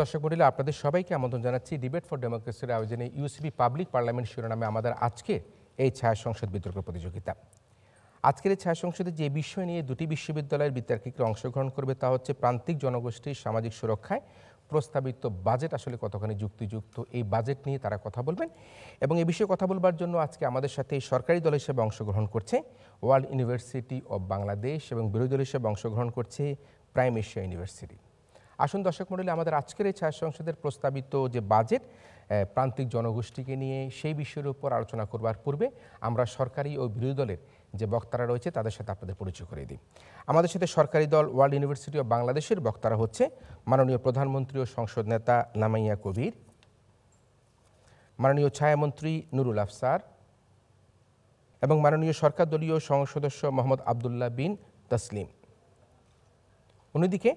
দর্শক মন্ডলী আপনাদের সবাইকে আমন্ত্রণ জানাচ্ছি ডিবেট ফর ডেমোক্রেসির আয়োজনে ইউসিপি পাবলিক পার্লামেন্ট শিরোনামে আমাদের আজকে এই ছায়া সংসদ বিতর্ক প্রতিযোগিতা আজকের এই ছায়া সংসদে যে বিষয় নিয়ে দুটি বিশ্ববিদ্যালয়ের বিদ্যার্থীকে অংশগ্রহণ করবে তা হচ্ছে প্রান্তিক জনগোষ্ঠীর সামাজিক সুরক্ষায় প্রস্তাবিত বাজেট আসলে কতখানি যুক্তিযুক্ত এই বাজেট নিয়ে তারা কথা বলবেন এবং এ বিষয়ে কথা বলবার জন্য আজকে আমাদের সাথে সরকারি দল হিসেবে অংশগ্রহণ করছে ওয়ার্ল্ড ইউনিভার্সিটি অব বাংলাদেশ এবং বিরোধী দল হিসেবে অংশগ্রহণ করছে প্রাইম এশিয়া ইউনিভার্সিটি আসুন দর্শক মন্ডলী আমাদের আজকের এই ছায়া সংসদের প্রস্তাবিত যে বাজেট প্রান্তিক জনগোষ্ঠীকে নিয়ে সেই বিষয়ের উপর আলোচনা করবার পূর্বে আমরা সরকারি ও বিরোধী দলের যে বক্তারা রয়েছে তাদের সাথে আপনাদের পরিচয় করে দিই আমাদের সাথে সরকারি দল ওয়ার্ল্ড ইউনিভার্সিটি অব বাংলাদেশের বক্তারা হচ্ছে মাননীয় প্রধানমন্ত্রী ও সংসদ নেতা নামাইয়া কবির মাননীয় ছায়ামন্ত্রী নুরুল আফসার এবং মাননীয় সরকার দলীয় সংসদ সদস্য মোহাম্মদ আবদুল্লাহ বিন তসলিম অন্যদিকে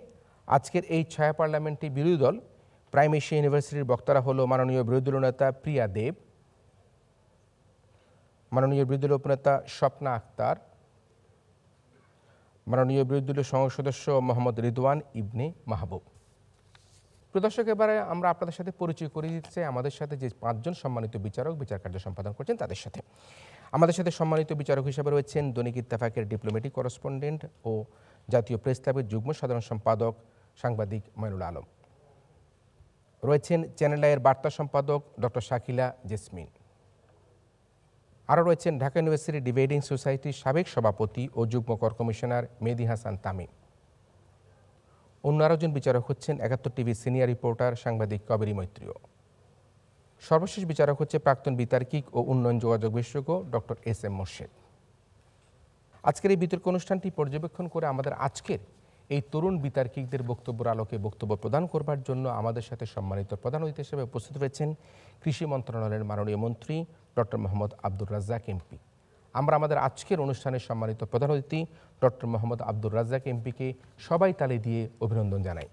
আজকের এই ছায়া পার্লামেন্টে বিরোধী দল প্রাইম এশিয়া ইউনিভার্সিটির বক্তারা হলো মাননীয় বিরোধী নেতা প্রিয়া দেব মাননীয় বিরোধী দল উপনেতা স্বপ্না আক্তার মাননীয় বিরোধী দলীয় সংসদ সদস্য মোহাম্মদ রিদওয়ান ইবনে মাহবুব প্রদর্শক এবারে আমরা আপনাদের সাথে পরিচয় করিয়ে দিচ্ছে আমাদের সাথে যে পাঁচজন সম্মানিত বিচারক বিচার কার্য সম্পাদন করছেন তাদের সাথে আমাদের সাথে সম্মানিত বিচারক হিসেবে রয়েছেন দৈনিক ইত্তেফাকের ডিপ্লোমেটিক করেসপন্ডেন্ট ও জাতীয় প্রেস ক্লাবের যুগ্ম সাধারণ সম্পাদক সাংবাদিক ময়নুল আলম রয়েছেন চ্যানেল আইয়ের বার্তা সম্পাদক ডক্টর শাকিলা জেসমিন আরও রয়েছেন ঢাকা ইউনিভার্সিটি ডিবেটিং সোসাইটির সাবেক সভাপতি ও যুগ্ম কর কমিশনার মেদি হাসান তামিম অন্য আরও জন বিচারক হচ্ছেন একাত্তর টিভি সিনিয়র রিপোর্টার সাংবাদিক কবেরি মৈত্রীয় সর্বশেষ বিচারক হচ্ছে প্রাক্তন বিতার্কিক ও উন্নয়ন যোগাযোগ বিশেষজ্ঞ ডক্টর এস এম মোর্শেদ আজকের এই বিতর্ক অনুষ্ঠানটি পর্যবেক্ষণ করে আমাদের আজকের এই তরুণ বিতার্কিকদের বক্তব্যের আলোকে বক্তব্য প্রদান করবার জন্য আমাদের সাথে সম্মানিত প্রধান অতিথি হিসেবে উপস্থিত রয়েছেন কৃষি মন্ত্রণালয়ের মাননীয় মন্ত্রী ডক্টর মোহাম্মদ আব্দুর রাজ্জাক এমপি আমরা আমাদের আজকের অনুষ্ঠানে সম্মানিত প্রধান অতিথি ডক্টর মোহাম্মদ আব্দুর রাজ্জাক এমপিকে সবাই তালে দিয়ে অভিনন্দন জানাই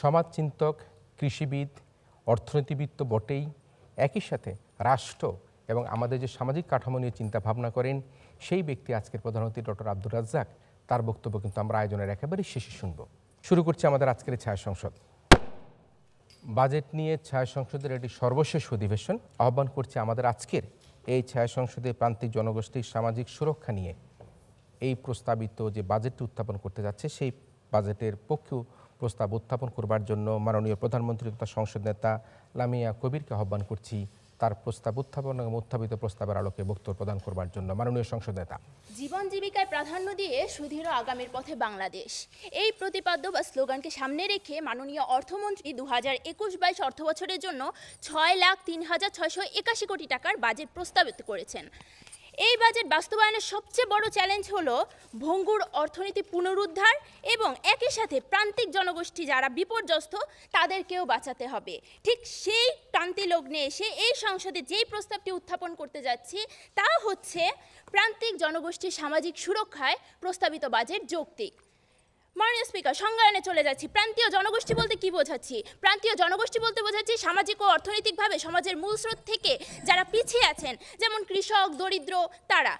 সমাজচিন্তক কৃষিবিদ অর্থনীতিবিদ তো বটেই একই সাথে রাষ্ট্র এবং আমাদের যে সামাজিক কাঠামো নিয়ে চিন্তা ভাবনা করেন সেই ব্যক্তি আজকের প্রধানমন্ত্রী ডক্টর আব্দুর রাজ্জাক তার বক্তব্য কিন্তু আমরা আয়োজনের একেবারে শেষে শুনব শুরু করছি আমাদের আজকের ছায়া সংসদ বাজেট নিয়ে ছায়া সংসদের এটি সর্বশেষ অধিবেশন আহ্বান করছি আমাদের আজকের এই ছায়া সংসদে প্রান্তিক জনগোষ্ঠীর সামাজিক সুরক্ষা নিয়ে এই প্রস্তাবিত যে বাজেটটি উত্থাপন করতে যাচ্ছে সেই বাজেটের পক্ষেও প্রস্তাব উত্থাপন করবার জন্য মাননীয় প্রধানমন্ত্রী তথা সংসদ নেতা লামিয়া কবিরকে আহ্বান করছি তার প্রস্তাব উত্থাপন এবং উত্থাপিত প্রস্তাবের আলোকে বক্তব্য প্রদান করবার জন্য মাননীয় সংসদ নেতা জীবন জীবিকায় প্রাধান্য দিয়ে সুদৃঢ় আগামীর পথে বাংলাদেশ এই প্রতিপাদ্য বা স্লোগানকে সামনে রেখে মাননীয় অর্থমন্ত্রী দু হাজার একুশ বাইশ অর্থ বছরের জন্য ছয় লাখ তিন হাজার ছয়শো একাশি কোটি টাকার বাজেট প্রস্তাবিত করেছেন এই বাজেট বাস্তবায়নের সবচেয়ে বড় চ্যালেঞ্জ হলো ভঙ্গুর অর্থনীতি পুনরুদ্ধার এবং একই সাথে প্রান্তিক জনগোষ্ঠী যারা বিপর্যস্ত তাদেরকেও বাঁচাতে হবে ঠিক সেই প্রান্তি লগ্নে এসে এই সংসদে যেই প্রস্তাবটি উত্থাপন করতে যাচ্ছি তা হচ্ছে প্রান্তিক জনগোষ্ঠীর সামাজিক সুরক্ষায় প্রস্তাবিত বাজেট যৌক্তিক মাননীয় স্পিকার এনে চলে যাচ্ছি প্রান্তীয় জনগোষ্ঠী বলতে কি বোঝাচ্ছি প্রান্তীয় জনগোষ্ঠী বলতে বোঝাচ্ছি সামাজিক ও অর্থনৈতিকভাবে সমাজের মূল স্রোত থেকে যারা পিছিয়ে আছেন যেমন কৃষক দরিদ্র তারা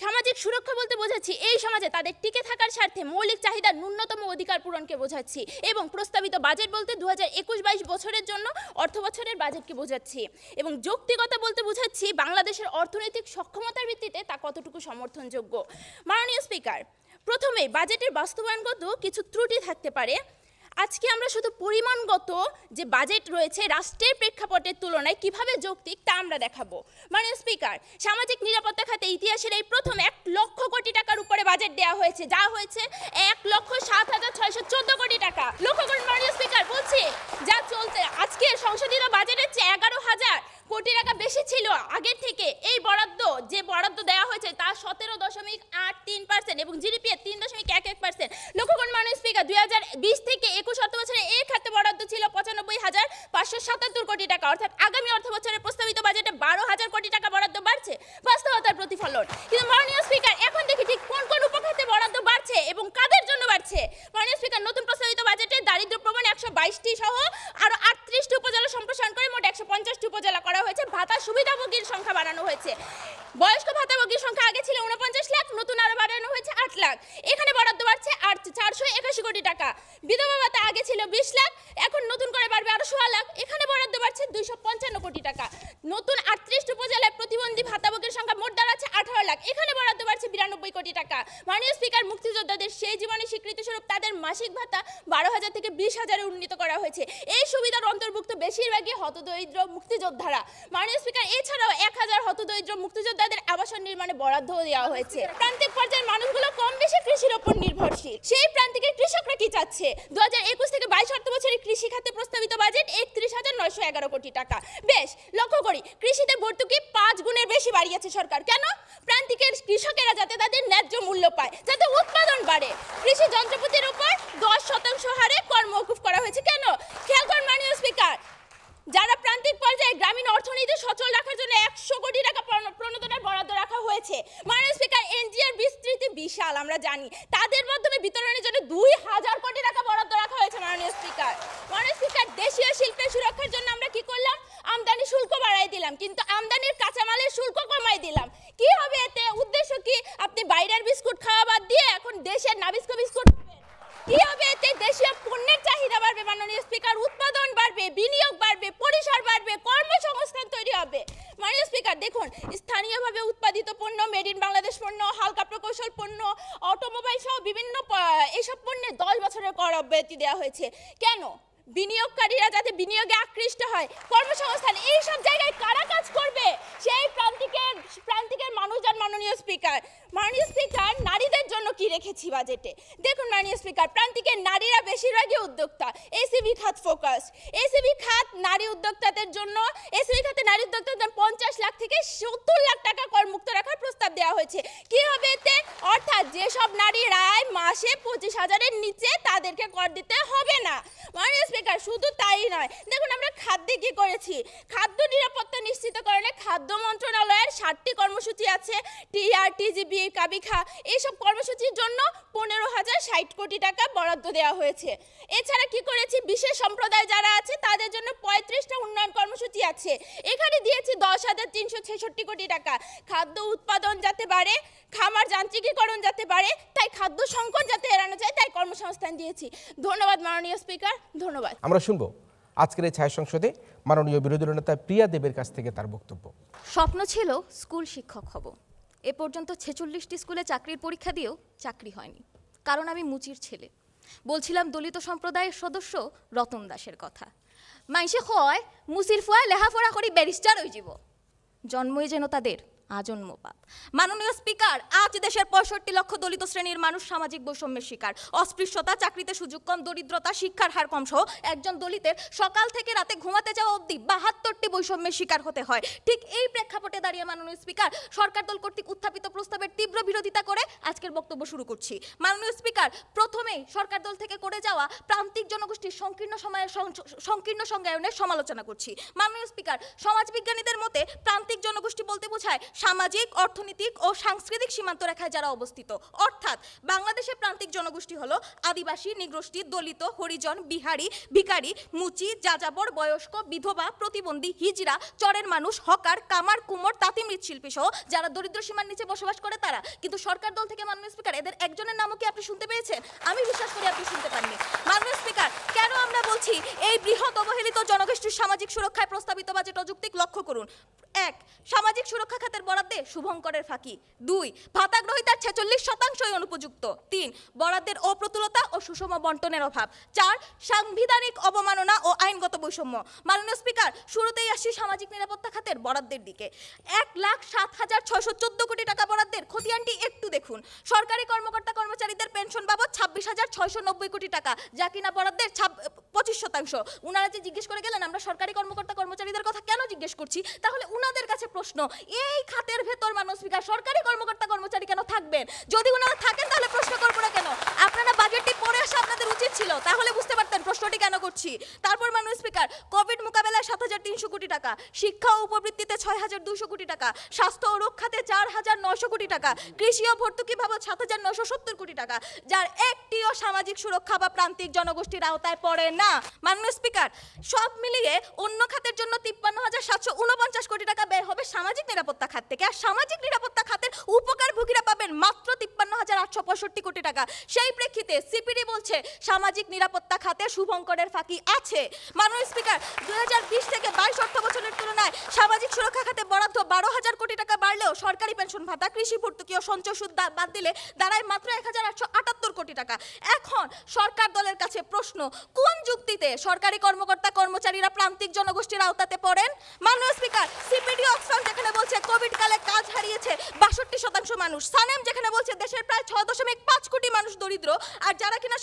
সামাজিক সুরক্ষা বলতে বোঝাচ্ছি এই সমাজে তাদের টিকে থাকার স্বার্থে মৌলিক চাহিদার ন্যূনতম অধিকার পূরণকে বোঝাচ্ছি এবং প্রস্তাবিত বাজেট বলতে দু হাজার একুশ বাইশ বছরের জন্য অর্থ বছরের বাজেটকে বোঝাচ্ছি এবং যৌক্তিকতা বলতে বোঝাচ্ছি বাংলাদেশের অর্থনৈতিক সক্ষমতার ভিত্তিতে তা কতটুকু সমর্থনযোগ্য মাননীয় স্পিকার প্রথমে বাজেটের বাস্তবায়নগত কিছু ত্রুটি থাকতে পারে আজকে আমরা শুধু পরিমাণগত যে বাজেট রয়েছে রাষ্ট্রের প্রেক্ষাপটের তুলনায় কিভাবে যৌক্তিক তা আমরা দেখাবো মাননীয় স্পিকার সামাজিক নিরাপত্তা খাতে ইতিহাসের এই প্রথম এক লক্ষ কোটি টাকার উপরে বাজেট দেওয়া হয়েছে যা হয়েছে এক লক্ষ সাত হাজার ছয়শো চোদ্দ কোটি টাকা লক্ষ্য করুন মাননীয় স্পিকার বলছি যা চলছে আজকে সংশোধিত বাজেটের চেয়ে এগারো হাজার কোটি টাকা বেশি ছিল আগের থেকে এই বরাদ্দ যে বরাদ্দ দেওয়া হয়েছে তা সতেরো দশমিক আট তিন পার্সেন্ট এবং জিডিপি এর তিন দশমিক এক এক পার্সেন্ট লক্ষ্য করুন মাননীয় স্পিকার দুই হাজার বিশ থেকে একুশ অর্থ বছরে এই খাতে বরাদ্দ ছিল পঁচানব্বই হাজার পাঁচশো সাতাত্তর কোটি টাকা অর্থাৎ আগামী অর্থ বছরের প্রস্তাবিত বাজেটে বারো হাজার কোটি টাকা বরাদ্দ বাড়ছে বাস্তবতার প্রতিফলন কিন্তু মাননীয় স্পিকার এখন দেখি ঠিক কোন কোন উপখাতে বরাদ্দ বাড়ছে এবং কাদের জন্য বাড়ছে মাননীয় স্পিকার নতুন প্রস্তাবিত বাজেটে দারিদ্র প্রমাণ একশো বাইশটি সহ আরও আটত্রিশটি উপজেলা সম্প্রসারণ করে মোট একশো পঞ্চাশটি উপজেলা করা হয়েছে ভাতা সুবিধাভোগীর সংখ্যা বাড়ানো হয়েছে বয়স্ক ভাতাভোগীর সংখ্যা আগে ছিল উনপঞ্চাশ লাখ নতুন আরও বাড়ানো হয়েছে আট লাখ এখানে বরাদ্দ বাড়ছে আট চারশো একাশি কোটি টাকা বিধবা ভাতা আগে ছিল বিশ লাখ এখন নতুন করে বাড়বে আরও সোয়া লাখ এখানে বরাদ্দ বাড়ছে দুইশো পঞ্চান্ন কোটি টাকা নতুন আটত্রিশ উপজেলায় প্রতিবন্ধী ভাতাভোগীর সংখ্যা মোট দাঁড়াচ্ছে আঠারো লাখ এখানে বরাদ্দ বাড়ছে বিরানব্বই কোটি টাকা মাননীয় স্পিকার মুক্তিযোদ্ধাদের সেই জীবনে স্বীকৃতি স্বরূপ তাদের মাসিক ভাতা বারো হাজার থেকে বিশ হাজারে উন্নীত করা হয়েছে এই সুবিধার অন্তর্ভুক্ত বেশিরভাগই হতদরিদ্র মুক্তিযোদ্ধারা মাননীয় স্পিকার এছাড়াও এক হাজার হতদরিদ্র মুক্তিযোদ্ধাদের আবাসন নির্মাণে বরাদ্দ দেওয়া হয়েছে প্রান্তিক পর্যায়ের মানুষগুলো কম বেশি কৃষির ওপর নির্ভরশীল সেই প্রান্তিকের কৃষকরা কি চাচ্ছে দু হাজার একুশ থেকে বাইশ অর্থ বছরে কৃষি খাতে প্রস্তাবিত বাজেট একত্রিশ হাজার নয়শো এগারো কোটি টাকা বেশ লক্ষ্য করি কৃষিতে ভর্তুকি পাঁচ গুণের বেশি বাড়িয়েছে সরকার কেন প্রান্তিকের কৃষকেরা যাতে তাদের ন্যায্য মূল্য পায় যাতে উৎপাদন বাড়ে কৃষি যন্ত্রপাতির উপর দশ শতাংশ হারে কর্মকুফ করা হয়েছে কেন খেয়াল করুন মাননীয় স্পিকার যারা প্রান্তিক পর্যায়ে গ্রামীণ অর্থনীতি সচল রাখার জন্য একশো কোটি টাকা প্রণোদনার বরাদ্দ রাখা হয়েছে মাননীয় স্পিকার এনজিআর বিস্তৃতি বিশাল আমরা জানি তাদের মাধ্যমে বিতরণের জন্য দুই হাজার কোটি টাকা বরাদ্দ রাখা হয়েছে মাননীয় স্পিকার মাননীয় স্পিকার দেশীয় শিল্পের সুরক্ষার জন্য আমরা কি করলাম আমদানি শুল্ক বাড়াই দিলাম কিন্তু আমদানির কাঁচামালের শুল্ক কমাই দিলাম কি হবে এতে উদ্দেশ্য কি আপনি বাইরের বিস্কুট খাওয়া বাদ দিয়ে এখন দেশের নাবিস্ক বিস্কুট কি হবে এতে দেশীয় পণ্যের চাহিদা বাড়বে মাননীয় স্পিকার উৎপাদন বাড়বে বিনিয়োগ বাড়বে পরিসর বাড়বে কর্মসংস্থান তৈরি হবে মাননীয় স্পিকার দেখুন স্থানীয়ভাবে উৎপাদিত পণ্য মেড ইন বাংলাদেশ পণ্য হালকা প্রকৌশল পণ্য অটোমোবাইল সহ বিভিন্ন এইসব পণ্যের দশ বছরের কর অব্যাহতি দেওয়া হয়েছে কেন বিনিয়োগকারীরা যাতে বিনিয়োগে আকৃষ্ট হয় কর্মসংস্থান এই সব জায়গায় কারা কাজ করবে সেই প্রান্তিকের প্রান্তিকের মানুষজন মাননীয় স্পিকার মাননীয় স্পিকার নারীদের জন্য কি রেখেছি বাজেটে দেখুন মাননীয় স্পিকার প্রান্তিকের নারীরা বেশিরভাগই উদ্যোক্তা এসিবি খাত ফোকাস এসিবি খাত নারী উদ্যোক্তাদের জন্য এসিবি খাতে নারী উদ্যোক্তাদের পঞ্চাশ লাখ থেকে সত্তর লাখ টাকা কর মুক্ত রাখার প্রস্তাব দেওয়া হয়েছে কি হবে এতে অর্থাৎ যেসব নারী রায় মাসে পঁচিশ হাজারের নিচে তাদেরকে কর দিতে হবে না মাননীয় বেকার শুধু তাই নয় দেখুন আমরা খাদ্যে কি করেছি খাদ্য নিরাপত্তা নিশ্চিতকরণে খাদ্য মন্ত্রণালয়ের ষাটটি কর্মসূচি আছে টিআরটি জিবি কাবিখা এইসব কর্মসূচির জন্য পনেরো হাজার ষাট কোটি টাকা বরাদ্দ দেওয়া হয়েছে এছাড়া কি করেছি বিশেষ সম্প্রদায় যারা আছে তাদের জন্য পঁয়ত্রিশটা উন্নয়ন কর্মসূচি আছে এখানে দিয়েছি দশ হাজার তিনশো ছেষট্টি কোটি টাকা খাদ্য উৎপাদন যাতে বাড়ে খামার যান্ত্রিকীকরণ যাতে বাড়ে তাই খাদ্য সংকট যাতে এড়ানো যায় তাই কর্মসংস্থান দিয়েছি ধন্যবাদ মাননীয় স্পিকার ধন্যবাদ আমরা শুনবো আজকের এই ছায়া সংসদে মাননীয় বিরোধী নেতা প্রিয়া দেবের কাছ থেকে তার বক্তব্য স্বপ্ন ছিল স্কুল শিক্ষক হব এ পর্যন্ত ছেচল্লিশটি স্কুলে চাকরির পরীক্ষা দিয়েও চাকরি হয়নি কারণ আমি মুচির ছেলে বলছিলাম দলিত সম্প্রদায়ের সদস্য রতন দাসের কথা মাইসে হয় মুসির ফুয়া লেহাফড়া করি ব্যারিস্টার হয়ে যাব জন্মই যেন তাদের আজন্ম পাপ মাননীয় স্পিকার আজ দেশের পঁয়ষট্টি লক্ষ দলিত শ্রেণীর মানুষ সামাজিক বৈষম্যের শিকার অস্পৃশ্যতা চাকরিতে সুযোগ কম দরিদ্রতা শিক্ষার হার কম সহ একজন দলিতের সকাল থেকে রাতে ঘুমাতে যাওয়া অবধি বাহাত্তরটি বৈষম্যের শিকার হতে হয় ঠিক এই প্রেক্ষাপটে দাঁড়িয়ে মাননীয় স্পিকার সরকার দল কর্তৃক উত্থাপিত প্রস্তাবের তীব্র বিরোধিতা করে আজকের বক্তব্য শুরু করছি মাননীয় স্পিকার প্রথমেই সরকার দল থেকে করে যাওয়া প্রান্তিক জনগোষ্ঠীর সংকীর্ণ সময়ের সংকীর্ণ সংজ্ঞায়নের সমালোচনা করছি মাননীয় স্পিকার সমাজবিজ্ঞানীদের মতে প্রান্তিক জনগোষ্ঠী বলতে বোঝায় সামাজিক অর্থনৈতিক ও সাংস্কৃতিক সীমান্ত রেখায় যারা অবস্থিত অর্থাৎ বাংলাদেশের প্রান্তিক জনগোষ্ঠী হল আদিবাসী নিগোষ্ঠী দলিত হরিজন বিহারি ভিকারি মুচি যাযাবর বয়স্ক বিধবা প্রতিবন্ধী হিজরা চরের মানুষ হকার কামার কুমোর তাঁতি মৃৎশিল্পী সহ যারা দরিদ্র সীমার নিচে বসবাস করে তারা কিন্তু সরকার দল থেকে মাননীয় স্পিকার এদের একজনের নামও কি আপনি শুনতে পেয়েছেন আমি বিশ্বাস করি আপনি শুনতে পাননি মাননীয় স্পিকার কেন আমরা বলছি এই বৃহৎ অবহেলিত জনগোষ্ঠীর সামাজিক সুরক্ষায় প্রস্তাবিত বাজেট অযৌক্তিক লক্ষ্য করুন এক সামাজিক সুরক্ষা খাতের বরাদ্দে শুভঙ্করের ফাঁকি দুই ভাতা গ্রহিতার ছেচল্লিশ শতাংশই অনুপযুক্ত তিন বরাদ্দের অপ্রতুলতা ও সুষম বন্টনের অভাব চার সাংবিধানিক অবমাননা ও আইনগত বৈষম্য মাননীয় স্পিকার শুরুতেই আসি সামাজিক নিরাপত্তা খাতের বরাদ্দের দিকে এক লাখ সাত হাজার ছয়শো চোদ্দ কোটি টাকা বরাদ্দের খতিয়ানটি একটু দেখুন সরকারি কর্মকর্তা কর্মচারীদের পেনশন বাবদ ছাব্বিশ হাজার ছয়শো নব্বই কোটি টাকা যা কিনা বরাদ্দের পঁচিশ শতাংশ ওনারা যে জিজ্ঞেস করে গেলেন আমরা সরকারি কর্মকর্তা কর্মচারীদের কথা কেন জিজ্ঞেস করছি তাহলে উনাদের কাছে প্রশ্ন এই খাতের ভেতর মানুষ বিকাশ সরকারি কর্মকর্তা কর্মচারী কেন থাকবেন যদি ওনারা থাকেন তাহলে প্রশ্ন করবো না কেন আপনারা বাজেটটি পরে আসা আপনাদের উচিত ছিল তাহলে বুঝতে পারতেন প্রশ্নটি কেন করছি তারপর মানুষ স্পিকার কোভিড মোকাবেলায় সাত হাজার তিনশো কোটি টাকা শিক্ষা ও উপবৃত্তিতে ছয় হাজার দুশো কোটি টাকা স্বাস্থ্য ও রক্ষাতে চার হাজার নশো কোটি টাকা কৃষি ও ভর্তুকি বাবদ সাত হাজার নশো সত্তর কোটি টাকা যার একটিও সামাজিক সুরক্ষা বা প্রান্তিক জনগোষ্ঠীর আওতায় পড়ে না মাননীয় স্পিকার সব মিলিয়ে অন্য খাতের জন্য তিপ্পান্ন হাজার সাতশো উনপঞ্চাশ কোটি টাকা ব্যয় হবে সামাজিক নিরাপত্তা খাতে সরকার থেকে আর সামাজিক নিরাপত্তা খাতের উপকার ভুগিরা পাবেন মাত্র তিপ্পান্ন হাজার আটশো পঁয়ষট্টি কোটি টাকা সেই প্রেক্ষিতে সিপিডি বলছে সামাজিক নিরাপত্তা খাতে শুভঙ্করের ফাঁকি আছে মাননীয় স্পিকার দু থেকে বাইশ অর্থ বছরের তুলনায় সামাজিক সুরক্ষা খাতে বরাদ্দ বারো হাজার কোটি টাকা বাড়লেও সরকারি পেনশন ভাতা কৃষি ভর্তুকি ও সঞ্চয় সুদ বাদ দিলে দাঁড়ায় মাত্র এক হাজার আটশো আটাত্তর কোটি টাকা এখন সরকার দলের কাছে প্রশ্ন কোন যুক্তিতে সরকারি কর্মকর্তা কর্মচারীরা প্রান্তিক জনগোষ্ঠীর আওতাতে পড়েন মাননীয় স্পিকার সিপিডি অক্সফার্ম যেখানে বলছে কোভিড শীতকালে কাজ হারিয়েছে বাষট্টি শতাংশ মানুষ সানেম যেখানে বলছে দেশের প্রায় ছ দশমিক পাঁচ কোটি মানুষ দরিদ্র আর যারা কিনা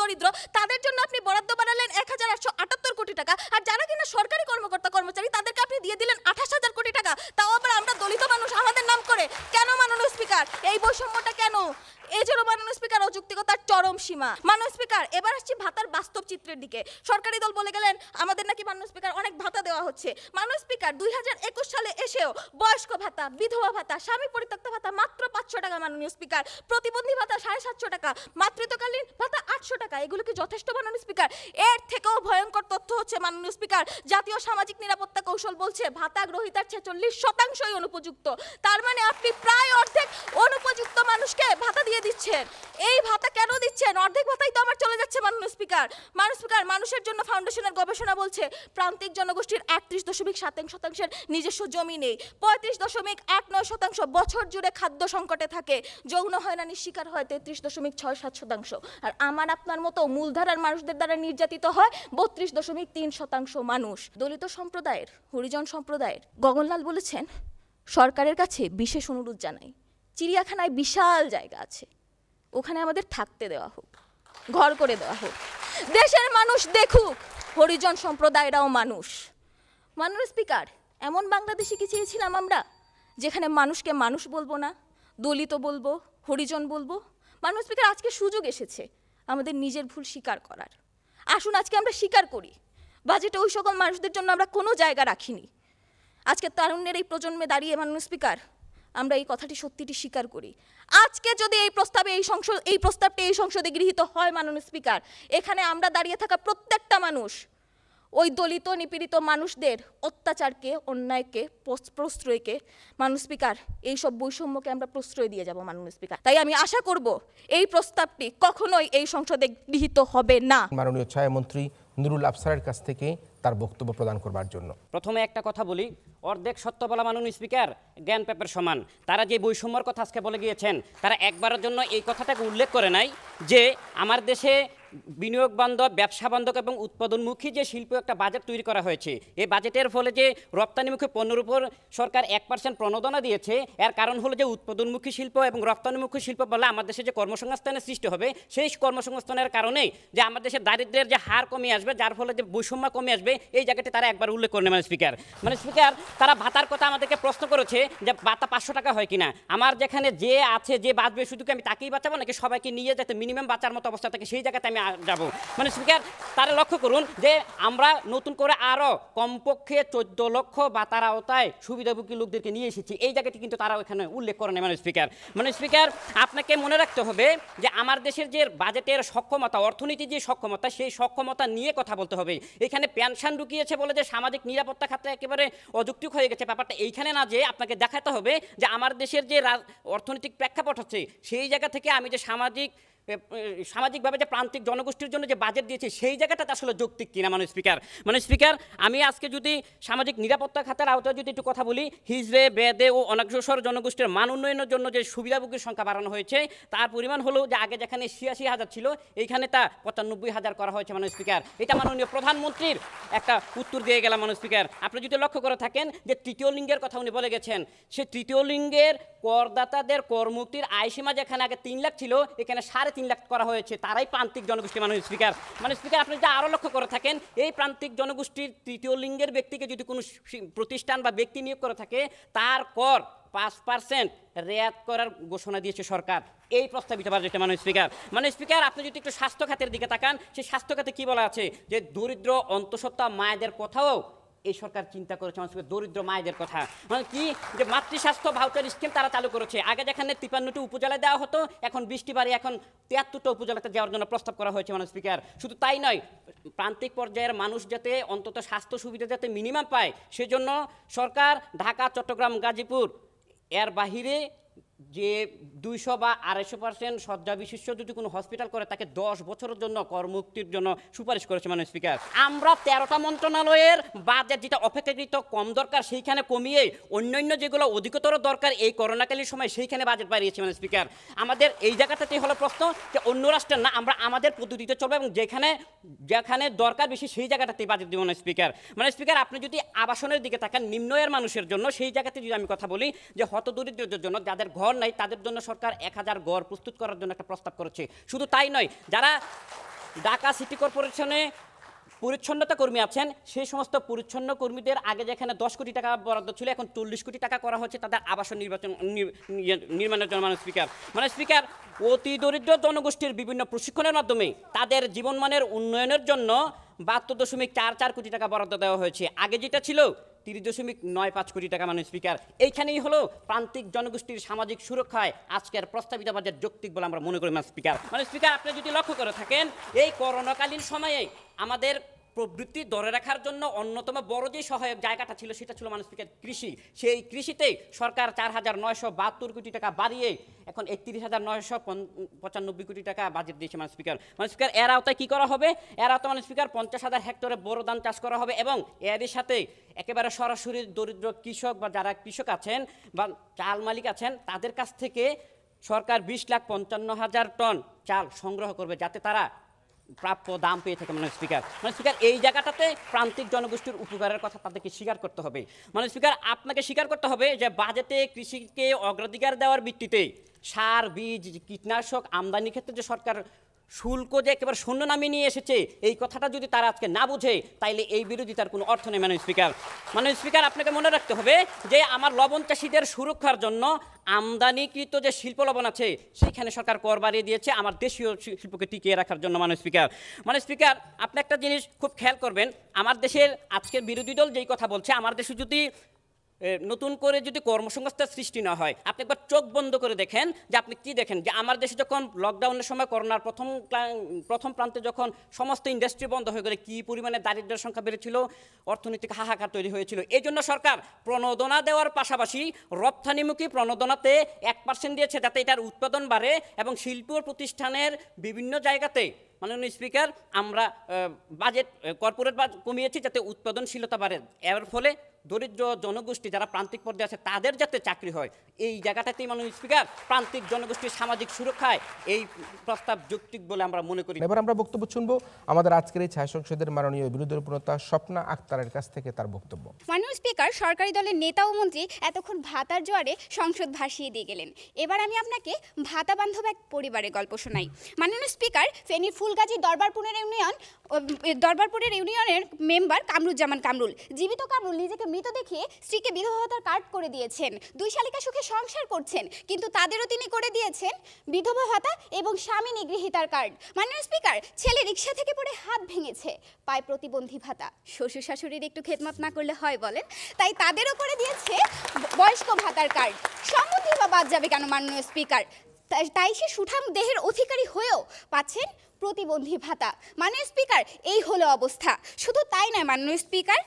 দরিদ্র তাদের জন্য আপনি বরাদ্দ বাড়ালেন এক হাজার আটশো আটাত্তর কোটি টাকা আর যারা কিনা সরকারি কর্মকর্তা কর্মচারী তাদেরকে আপনি দিয়ে দিলেন আঠাশ হাজার কোটি টাকা তাও আবার আমরা দলিত মানুষ আমাদের নাম করে কেন মাননীয় স্পিকার এই বৈষম্যটা কেন এজন্য মাননীয় স্পিকার অযুক্তিকতার চরম সীমা মাননীয় স্পিকার এবার আসছি ভাতার বাস্তব চিত্রের দিকে সরকারি দল বলে গেলেন আমাদের নাকি মাননীয় স্পিকার অনেক ভাতা দেওয়া হচ্ছে মাননীয় স্পিকার দুই সালে এসেও বয়স্ক ভাতা বিধবা ভাতা স্বামী পরিত্যক্ত ভাতা মাত্র পাঁচশো টাকা মাননীয় স্পিকার প্রতিবন্ধী ভাতা সাড়ে সাতশো টাকা মাতৃত্বকালীন ভাতা আটশো টাকা এগুলো কি যথেষ্ট মাননীয় স্পিকার এর থেকেও ভয়ঙ্কর তথ্য হচ্ছে মাননীয় স্পিকার জাতীয় সামাজিক নিরাপত্তা কৌশল বলছে ভাতা গ্রহিতার ছেচল্লিশ শতাংশই অনুপযুক্ত তার মানে আপনি প্রায় অর্ধেক অনুপযুক্ত মানুষকে ভাতা দিয়ে দিয়ে দিচ্ছেন এই ভাতা কেন দিচ্ছেন অর্ধেক ভাতাই তো আমার চলে যাচ্ছে মাননীয় স্পিকার মাননীয় স্পিকার মানুষের জন্য ফাউন্ডেশনের গবেষণা বলছে প্রান্তিক জনগোষ্ঠীর একত্রিশ দশমিক সাত শতাংশের নিজস্ব জমি নেই পঁয়ত্রিশ দশমিক এক নয় শতাংশ বছর জুড়ে খাদ্য সংকটে থাকে যৌন হয়রানির শিকার হয় তেত্রিশ দশমিক ছয় সাত শতাংশ আর আমার আপনার মতো মূলধারার মানুষদের দ্বারা নির্যাতিত হয় বত্রিশ দশমিক তিন শতাংশ মানুষ দলিত সম্প্রদায়ের হরিজন সম্প্রদায়ের গগনলাল বলেছেন সরকারের কাছে বিশেষ অনুরোধ জানাই চিড়িয়াখানায় বিশাল জায়গা আছে ওখানে আমাদের থাকতে দেওয়া হোক ঘর করে দেওয়া হোক দেশের মানুষ দেখুক হরিজন সম্প্রদায়রাও মানুষ মাননীয় স্পিকার এমন বাংলাদেশে কি চেয়েছিলাম আমরা যেখানে মানুষকে মানুষ বলবো না দলিত বলবো হরিজন বলবো মাননীয় স্পিকার আজকে সুযোগ এসেছে আমাদের নিজের ভুল স্বীকার করার আসুন আজকে আমরা স্বীকার করি বাজেটে ওই সকল মানুষদের জন্য আমরা কোনো জায়গা রাখিনি আজকে তারুণ্যের এই প্রজন্মে দাঁড়িয়ে মাননীয় স্পিকার আমরা এই কথাটি সত্যিটি স্বীকার করি আজকে যদি এই প্রস্তাবে এই সংসদ এই প্রস্তাবটি এই সংসদে গৃহীত হয় মাননীয় স্পিকার এখানে আমরা দাঁড়িয়ে থাকা প্রত্যেকটা মানুষ ওই দলিত নিপীড়িত মানুষদের অত্যাচারকে অন্যায়কে প্রশ্রয়কে মাননীয় স্পিকার এইসব বৈষম্যকে আমরা প্রশ্রয় দিয়ে যাব মাননীয় স্পিকার তাই আমি আশা করব এই প্রস্তাবটি কখনোই এই সংসদে গৃহীত হবে না মাননীয় ছায়ামন্ত্রী নুরুল আফসারের কাছ থেকে তার বক্তব্য প্রদান করবার জন্য প্রথমে একটা কথা বলি অর্ধেক সত্য বলা মাননীয় স্পিকার জ্ঞান পেপার সমান তারা যে বৈষম্যর কথা আজকে বলে গিয়েছেন তারা একবারের জন্য এই কথাটাকে উল্লেখ করে নাই যে আমার দেশে বিনিয়োগ বান্ধব ব্যবসা বান্ধব এবং উৎপাদনমুখী যে শিল্প একটা বাজেট তৈরি করা হয়েছে এই বাজেটের ফলে যে রপ্তানিমুখী পণ্যের উপর সরকার এক পার্সেন্ট প্রণোদনা দিয়েছে এর কারণ হলো যে উৎপাদনমুখী শিল্প এবং রপ্তানিমুখী শিল্প বলে আমাদের দেশে যে কর্মসংস্থানের সৃষ্টি হবে সেই কর্মসংস্থানের কারণে যে আমাদের দেশে দারিদ্রের যে হার কমে আসবে যার ফলে যে বৈষম্য কমে আসবে এই জায়গাটি তারা একবার উল্লেখ করেন মানে স্পিকার মানে স্পিকার তারা ভাতার কথা আমাদেরকে প্রশ্ন করেছে যে ভাতা পাঁচশো টাকা হয় কিনা আমার যেখানে যে আছে যে বাঁচবে শুধু কি আমি তাকেই বাঁচাবো নাকি সবাইকে নিয়ে যাতে মিনিমাম বাঁচার মতো অবস্থা থাকে সেই জায়গাতে আমি আমি যাব মানে স্পিকার তারা লক্ষ্য করুন যে আমরা নতুন করে আরও কমপক্ষে চোদ্দ লক্ষ বা তারা ওতায় সুবিধাভোগী লোকদেরকে নিয়ে এসেছি এই জায়গাটি কিন্তু তারা এখানে উল্লেখ করেন মানে স্পিকার মানে স্পিকার আপনাকে মনে রাখতে হবে যে আমার দেশের যে বাজেটের সক্ষমতা অর্থনীতির যে সক্ষমতা সেই সক্ষমতা নিয়ে কথা বলতে হবে এখানে পেনশন ঢুকিয়েছে বলে যে সামাজিক নিরাপত্তা খাতে একেবারে অযৌক্তিক হয়ে গেছে ব্যাপারটা এইখানে না যে আপনাকে দেখাতে হবে যে আমার দেশের যে অর্থনৈতিক প্রেক্ষাপট হচ্ছে সেই জায়গা থেকে আমি যে সামাজিক সামাজিকভাবে যে প্রান্তিক জনগোষ্ঠীর জন্য যে বাজেট দিয়েছে সেই জায়গাটা আসলে যৌক্তিক কিনা মানে স্পিকার মানে স্পিকার আমি আজকে যদি সামাজিক নিরাপত্তা খাতার আওতায় যদি একটু কথা বলি হিজড়ে বেদে ও অনগ্রসর জনগোষ্ঠীর মান উন্নয়নের জন্য যে সুবিধাভোগীর সংখ্যা বাড়ানো হয়েছে তার পরিমাণ হলো যে আগে যেখানে ছিয়াশি হাজার ছিল এইখানে তা পঁচানব্বই হাজার করা হয়েছে মানুষ স্পিকার এটা মাননীয় প্রধানমন্ত্রীর একটা উত্তর দিয়ে গেলাম মানুষ স্পিকার আপনি যদি লক্ষ্য করে থাকেন যে তৃতীয় লিঙ্গের কথা উনি বলে গেছেন সে তৃতীয় লিঙ্গের করদাতাদের কর্মুক্তির আয়সীমা যেখানে আগে তিন লাখ ছিল এখানে সাড়ে তিন লাখ করা হয়েছে তারাই প্রান্তিক জনগোষ্ঠী মানুষ স্পিকার মানে স্পিকার আপনি যদি আরও লক্ষ্য করে থাকেন এই প্রান্তিক জনগোষ্ঠীর তৃতীয় লিঙ্গের ব্যক্তিকে যদি কোনো প্রতিষ্ঠান বা ব্যক্তি নিয়োগ করে থাকে তার কর পাঁচ পার্সেন্ট রেয়াত করার ঘোষণা দিয়েছে সরকার এই প্রস্তাবিত বাজেটে মাননীয় স্পিকার মানে স্পিকার আপনি যদি একটু স্বাস্থ্য খাতের দিকে তাকান সেই স্বাস্থ্য খাতে কী বলা আছে যে দরিদ্র অন্তঃসত্ত্বা মায়েদের কথাও এই সরকার চিন্তা করেছে আমার দরিদ্র মায়েদের কথা মানে কি যে মাতৃস্বাস্থ্য ভাউচার স্কিম তারা চালু করেছে আগে যেখানে তিপান্নটি উপজেলায় দেওয়া হতো এখন বৃষ্টি বাড়ি এখন তিয়াত্তরটা উপজেলাতে যাওয়ার জন্য প্রস্তাব করা হয়েছে মানে স্পিকার শুধু তাই নয় প্রান্তিক পর্যায়ের মানুষ যাতে অন্তত স্বাস্থ্য সুবিধা যাতে মিনিমাম পায় সেজন্য সরকার ঢাকা চট্টগ্রাম গাজীপুর এর বাহিরে যে দুইশো বা আড়াইশো পার্সেন্ট শয্যা বিশিষ্ট যদি কোনো হসপিটাল করে তাকে দশ বছরের জন্য কর্মুক্তির জন্য সুপারিশ করেছে মানে স্পিকার আমরা তেরোটা মন্ত্রণালয়ের বাজেট যেটা অপেক্ষাকৃত কম দরকার সেইখানে কমিয়ে অন্যান্য যেগুলো অধিকতর দরকার এই করোনাকালীন সময় সেইখানে বাজেট বাড়িয়েছে মানে স্পিকার আমাদের এই জায়গাটাতেই হলো প্রশ্ন যে অন্য রাষ্ট্রের না আমরা আমাদের পদ্ধতিতে চলবো এবং যেখানে যেখানে দরকার বেশি সেই জায়গাটাতেই বাজেট দেবো মানে স্পিকার মানে স্পিকার আপনি যদি আবাসনের দিকে থাকেন নিম্নয়ের মানুষের জন্য সেই জায়গাতে যদি আমি কথা বলি যে হতদরিদ্রদের জন্য যাদের ঘর ঘর নাই তাদের জন্য সরকার এক হাজার ঘর প্রস্তুত করার জন্য একটা প্রস্তাব করেছে শুধু তাই নয় যারা ঢাকা সিটি কর্পোরেশনে পরিচ্ছন্নতা কর্মী আছেন সেই সমস্ত পরিচ্ছন্ন কর্মীদের আগে যেখানে দশ কোটি টাকা বরাদ্দ ছিল এখন চল্লিশ কোটি টাকা করা হচ্ছে তাদের আবাসন নির্বাচন ইয়ে, নির্মাণের জন্য মানে স্পিকার মানে স্পিকার অতি দরিদ্র জনগোষ্ঠীর বিভিন্ন প্রশিক্ষণের মাধ্যমে তাদের জীবনমানের উন্নয়নের জন্য বাহাত্তর দশমিক চার চার কোটি টাকা বরাদ্দ দেওয়া হয়েছে আগে যেটা ছিল তিরিশ দশমিক নয় পাঁচ কোটি টাকা মানে স্পিকার এইখানেই হলো প্রান্তিক জনগোষ্ঠীর সামাজিক সুরক্ষায় আজকের প্রস্তাবিত বাজার যৌক্তিক বলে আমরা মনে করি মানে স্পিকার মানে স্পিকার আপনি যদি লক্ষ্য করে থাকেন এই করোনাকালীন সময়ে আমাদের প্রবৃত্তি ধরে রাখার জন্য অন্যতম বড় যে সহায়ক জায়গাটা ছিল সেটা ছিল মানুষকে কৃষি সেই কৃষিতে সরকার চার হাজার নয়শো বাহাত্তর কোটি টাকা বাড়িয়ে এখন একত্রিশ হাজার নয়শো পঁচানব্বই কোটি টাকা বাজেট দিয়েছে মানুষ স্পিকার মানুষ স্পিকার এর আওতায় কী করা হবে এর আওতায় মানুষ স্পিকার পঞ্চাশ হাজার হেক্টরে বড় ধান চাষ করা হবে এবং এর সাথে একেবারে সরাসরি দরিদ্র কৃষক বা যারা কৃষক আছেন বা চাল মালিক আছেন তাদের কাছ থেকে সরকার বিশ লাখ পঞ্চান্ন হাজার টন চাল সংগ্রহ করবে যাতে তারা প্রাপ্য দাম পেয়ে থাকে মানে স্পিকার মানে স্পিকার এই জায়গাটাতে প্রান্তিক জনগোষ্ঠীর উপকারের কথা তাদেরকে স্বীকার করতে হবে মানে স্পিকার আপনাকে স্বীকার করতে হবে যে বাজেটে কৃষিকে অগ্রাধিকার দেওয়ার ভিত্তিতে সার বীজ কীটনাশক আমদানির ক্ষেত্রে যে সরকার শুল্ক যে একেবারে শূন্য নামে নিয়ে এসেছে এই কথাটা যদি তারা আজকে না বুঝে তাইলে এই বিরোধিতার কোনো অর্থ নেই মাননীয় স্পিকার মাননীয় স্পিকার আপনাকে মনে রাখতে হবে যে আমার লবণ চাষিদের সুরক্ষার জন্য আমদানিকৃত যে শিল্প লবণ আছে সেইখানে সরকার কর বাড়িয়ে দিয়েছে আমার দেশীয় শিল্পকে টিকিয়ে রাখার জন্য মাননীয় স্পিকার মাননীয় স্পিকার আপনি একটা জিনিস খুব খেয়াল করবেন আমার দেশের আজকের বিরোধী দল যেই কথা বলছে আমার দেশে যদি নতুন করে যদি কর্মসংস্থার সৃষ্টি না হয় আপনি একবার চোখ বন্ধ করে দেখেন যে আপনি কি দেখেন যে আমার দেশে যখন লকডাউনের সময় করোনার প্রথম প্রথম প্রান্তে যখন সমস্ত ইন্ডাস্ট্রি বন্ধ হয়ে গেলে কী পরিমাণে দারিদ্রের সংখ্যা বেড়েছিল অর্থনৈতিক হাহাকার তৈরি হয়েছিল এই জন্য সরকার প্রণোদনা দেওয়ার পাশাপাশি রপ্তানিমুখী প্রণোদনাতে এক পার্সেন্ট দিয়েছে যাতে এটার উৎপাদন বাড়ে এবং শিল্প প্রতিষ্ঠানের বিভিন্ন জায়গাতে মাননীয় স্পিকার আমরা বাজেট কর্পোরেট কমিয়েছি যাতে উৎপাদনশীলতা বাড়ে এর ফলে দরিদ্র জনগোষ্ঠী যারা প্রান্তিক পর্যায়ে আছে তাদের যাতে চাকরি হয় এই জায়গাটাতেই মাননীয় স্পিকার প্রান্তিক জনগোষ্ঠীর সামাজিক সুরক্ষায় এই প্রস্তাব যৌক্তিক বলে আমরা মনে করি এবার আমরা বক্তব্য শুনবো আমাদের আজকের এই ছায় সংসদের মাননীয় বিরোধী উপনেতা স্বপ্না আক্তারের কাছ থেকে তার বক্তব্য মাননীয় স্পিকার সরকারি দলের নেতা ও মন্ত্রী এতক্ষণ ভাতার জোয়ারে সংসদ ভাসিয়ে দিয়ে গেলেন এবার আমি আপনাকে ভাতা বান্ধব এক পরিবারের গল্প শোনাই মাননীয় স্পিকার ফেনী ফুলগাজী দরবারপুরের ইউনিয়ন দরবারপুরের ইউনিয়নের মেম্বার কামরুজ্জামান কামরুল জীবিত কামরুল নিজেকে মৃত দেখিয়ে স্ত্রীকে বিধবাতার কার্ড করে দিয়েছেন দুই শালিকা সুখে সংসার করছেন কিন্তু তাদেরও তিনি করে দিয়েছেন বিধবা ভাতা এবং স্বামী নিগৃহিতার কার্ড মাননীয় স্পিকার ছেলে রিক্সা থেকে পড়ে হাত ভেঙেছে পায় প্রতিবন্ধী ভাতা শ্বশুর শাশুড়ির একটু খেদমত না করলে হয় বলেন তাই তাদেরও করে দিয়েছে বয়স্ক ভাতার কার্ড সম্মতি বা বাদ যাবে কেন মাননীয় স্পিকার তাই সে সুঠাম দেহের অধিকারী হয়েও পাচ্ছেন প্রতিবন্ধী ভাতা মাননীয় স্পিকার এই হলো অবস্থা শুধু তাই নয় মাননীয় স্পিকার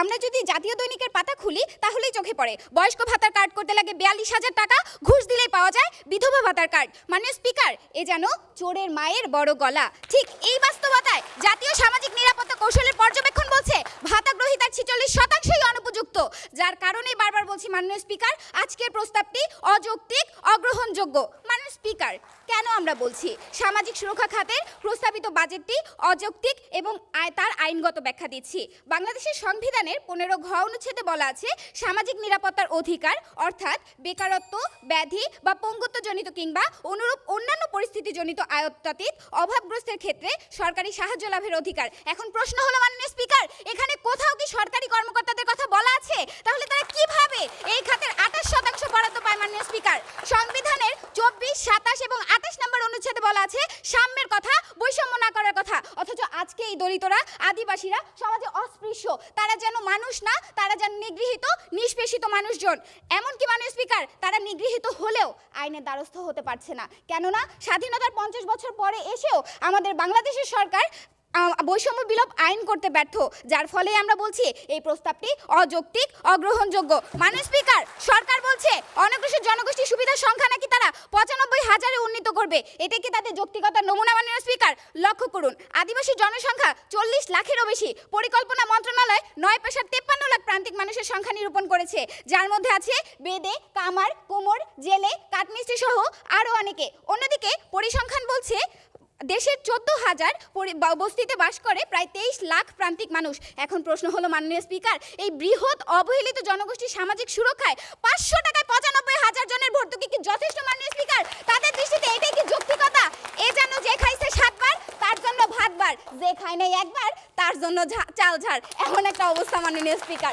আমরা যদি জাতীয় দৈনিকের পাতা খুলি তাহলেই চোখে পড়ে বয়স্ক ভাতার কার্ড করতে লাগে বিয়াল্লিশ হাজার টাকা ঘুষ দিলেই পাওয়া যায় বিধবা ভাতার কার্ড মানে স্পিকার এ যেন চোরের মায়ের বড় গলা ঠিক এই বাস্তবতায় জাতীয় সামাজিক নিরাপত্তা কৌশলের পর্যবেক্ষণ বলছে ভাতা গ্রহীতার ছিচল্লিশ শতাংশই অনুপযুক্ত যার কারণে বারবার বলছি মাননীয় স্পিকার আজকের প্রস্তাবটি অযৌক্তিক অগ্রহণযোগ্য মাননীয় স্পিকার কেন আমরা বলছি সামাজিক সুরক্ষা খাতের প্রস্তাবিত বাজেটটি অযৌক্তিক এবং তার আইনগত ব্যাখ্যা দিচ্ছি বাংলাদেশের সংবিধান সংবিধানের পনেরো ঘ অনুচ্ছেদে বলা আছে সামাজিক নিরাপত্তার অধিকার অর্থাৎ বেকারত্ব ব্যাধি বা পঙ্গুত্বজনিত কিংবা অনুরূপ অন্যান্য পরিস্থিতিজনিত আয়ত্তাতীত অভাবগ্রস্তের ক্ষেত্রে সরকারি সাহায্য লাভের অধিকার এখন প্রশ্ন হলো মাননীয় স্পিকার এখানে কোথাও কি সরকারি কর্মকর্তাদের কথা বলা আছে তাহলে তারা কিভাবে এই খাতের আঠাশ শতাংশ বরাদ্দ পায় মাননীয় স্পিকার সংবিধানের চব্বিশ সাতাশ এবং আঠাশ নম্বর অনুচ্ছেদে বলা আছে সাম্যের কথা বৈষম্য না করার কথা অথচ আজকে এই দলিতরা আদিবাসীরা সমাজে অস্পৃশ্য তারা যেন যেন মানুষ না তারা যেন নিগৃহীত নিষ্পেষিত মানুষজন এমনকি মানুষ স্পিকার তারা নিগৃহীত হলেও আইনের দ্বারস্থ হতে পারছে না কেননা স্বাধীনতার পঞ্চাশ বছর পরে এসেও আমাদের বাংলাদেশের সরকার বৈষম্য বিলোপ আইন করতে ব্যর্থ যার ফলে আমরা বলছি এই প্রস্তাবটি অযৌক্তিক অগ্রহণযোগ্য মানে স্পিকার সরকার বলছে অনগ্রসর জনগোষ্ঠীর সুবিধার সংখ্যা নাকি তারা পঁচানব্বই হাজারে উন্নীত করবে এটা কি তাদের যৌক্তিকতার নমুনা মানে স্পিকার লক্ষ্য করুন আদিবাসী জনসংখ্যা চল্লিশ লাখেরও বেশি পরিকল্পনা মন্ত্রণালয় নয় পেশার তেপ্পান্ন লাখ প্রান্তিক মানুষের সংখ্যা নিরূপণ করেছে যার মধ্যে আছে বেদে কামার কোমর জেলে কাঠমিস্ত্রি সহ আরও অনেকে অন্যদিকে পরিসংখ্যান বলছে দেশের চোদ্দ হাজার বস্তিতে বাস করে প্রায় তেইশ লাখ প্রান্তিক মানুষ এখন প্রশ্ন হলো মাননীয় স্পিকার এই বৃহৎ অবহেলিত জনগোষ্ঠীর সামাজিক সুরক্ষায় পাঁচশো টাকায় পঁচানব্বই হাজার জনের ভর্তুকি কি যথেষ্ট মাননীয় স্পিকার তাদের দৃষ্টিতে এটাই কি যৌক্তিকতা এ যেন যে খাইছে সাতবার তার জন্য ভাতবার যে খায় নাই একবার তার জন্য চাল ঝাড় এমন একটা অবস্থা মাননীয় স্পিকার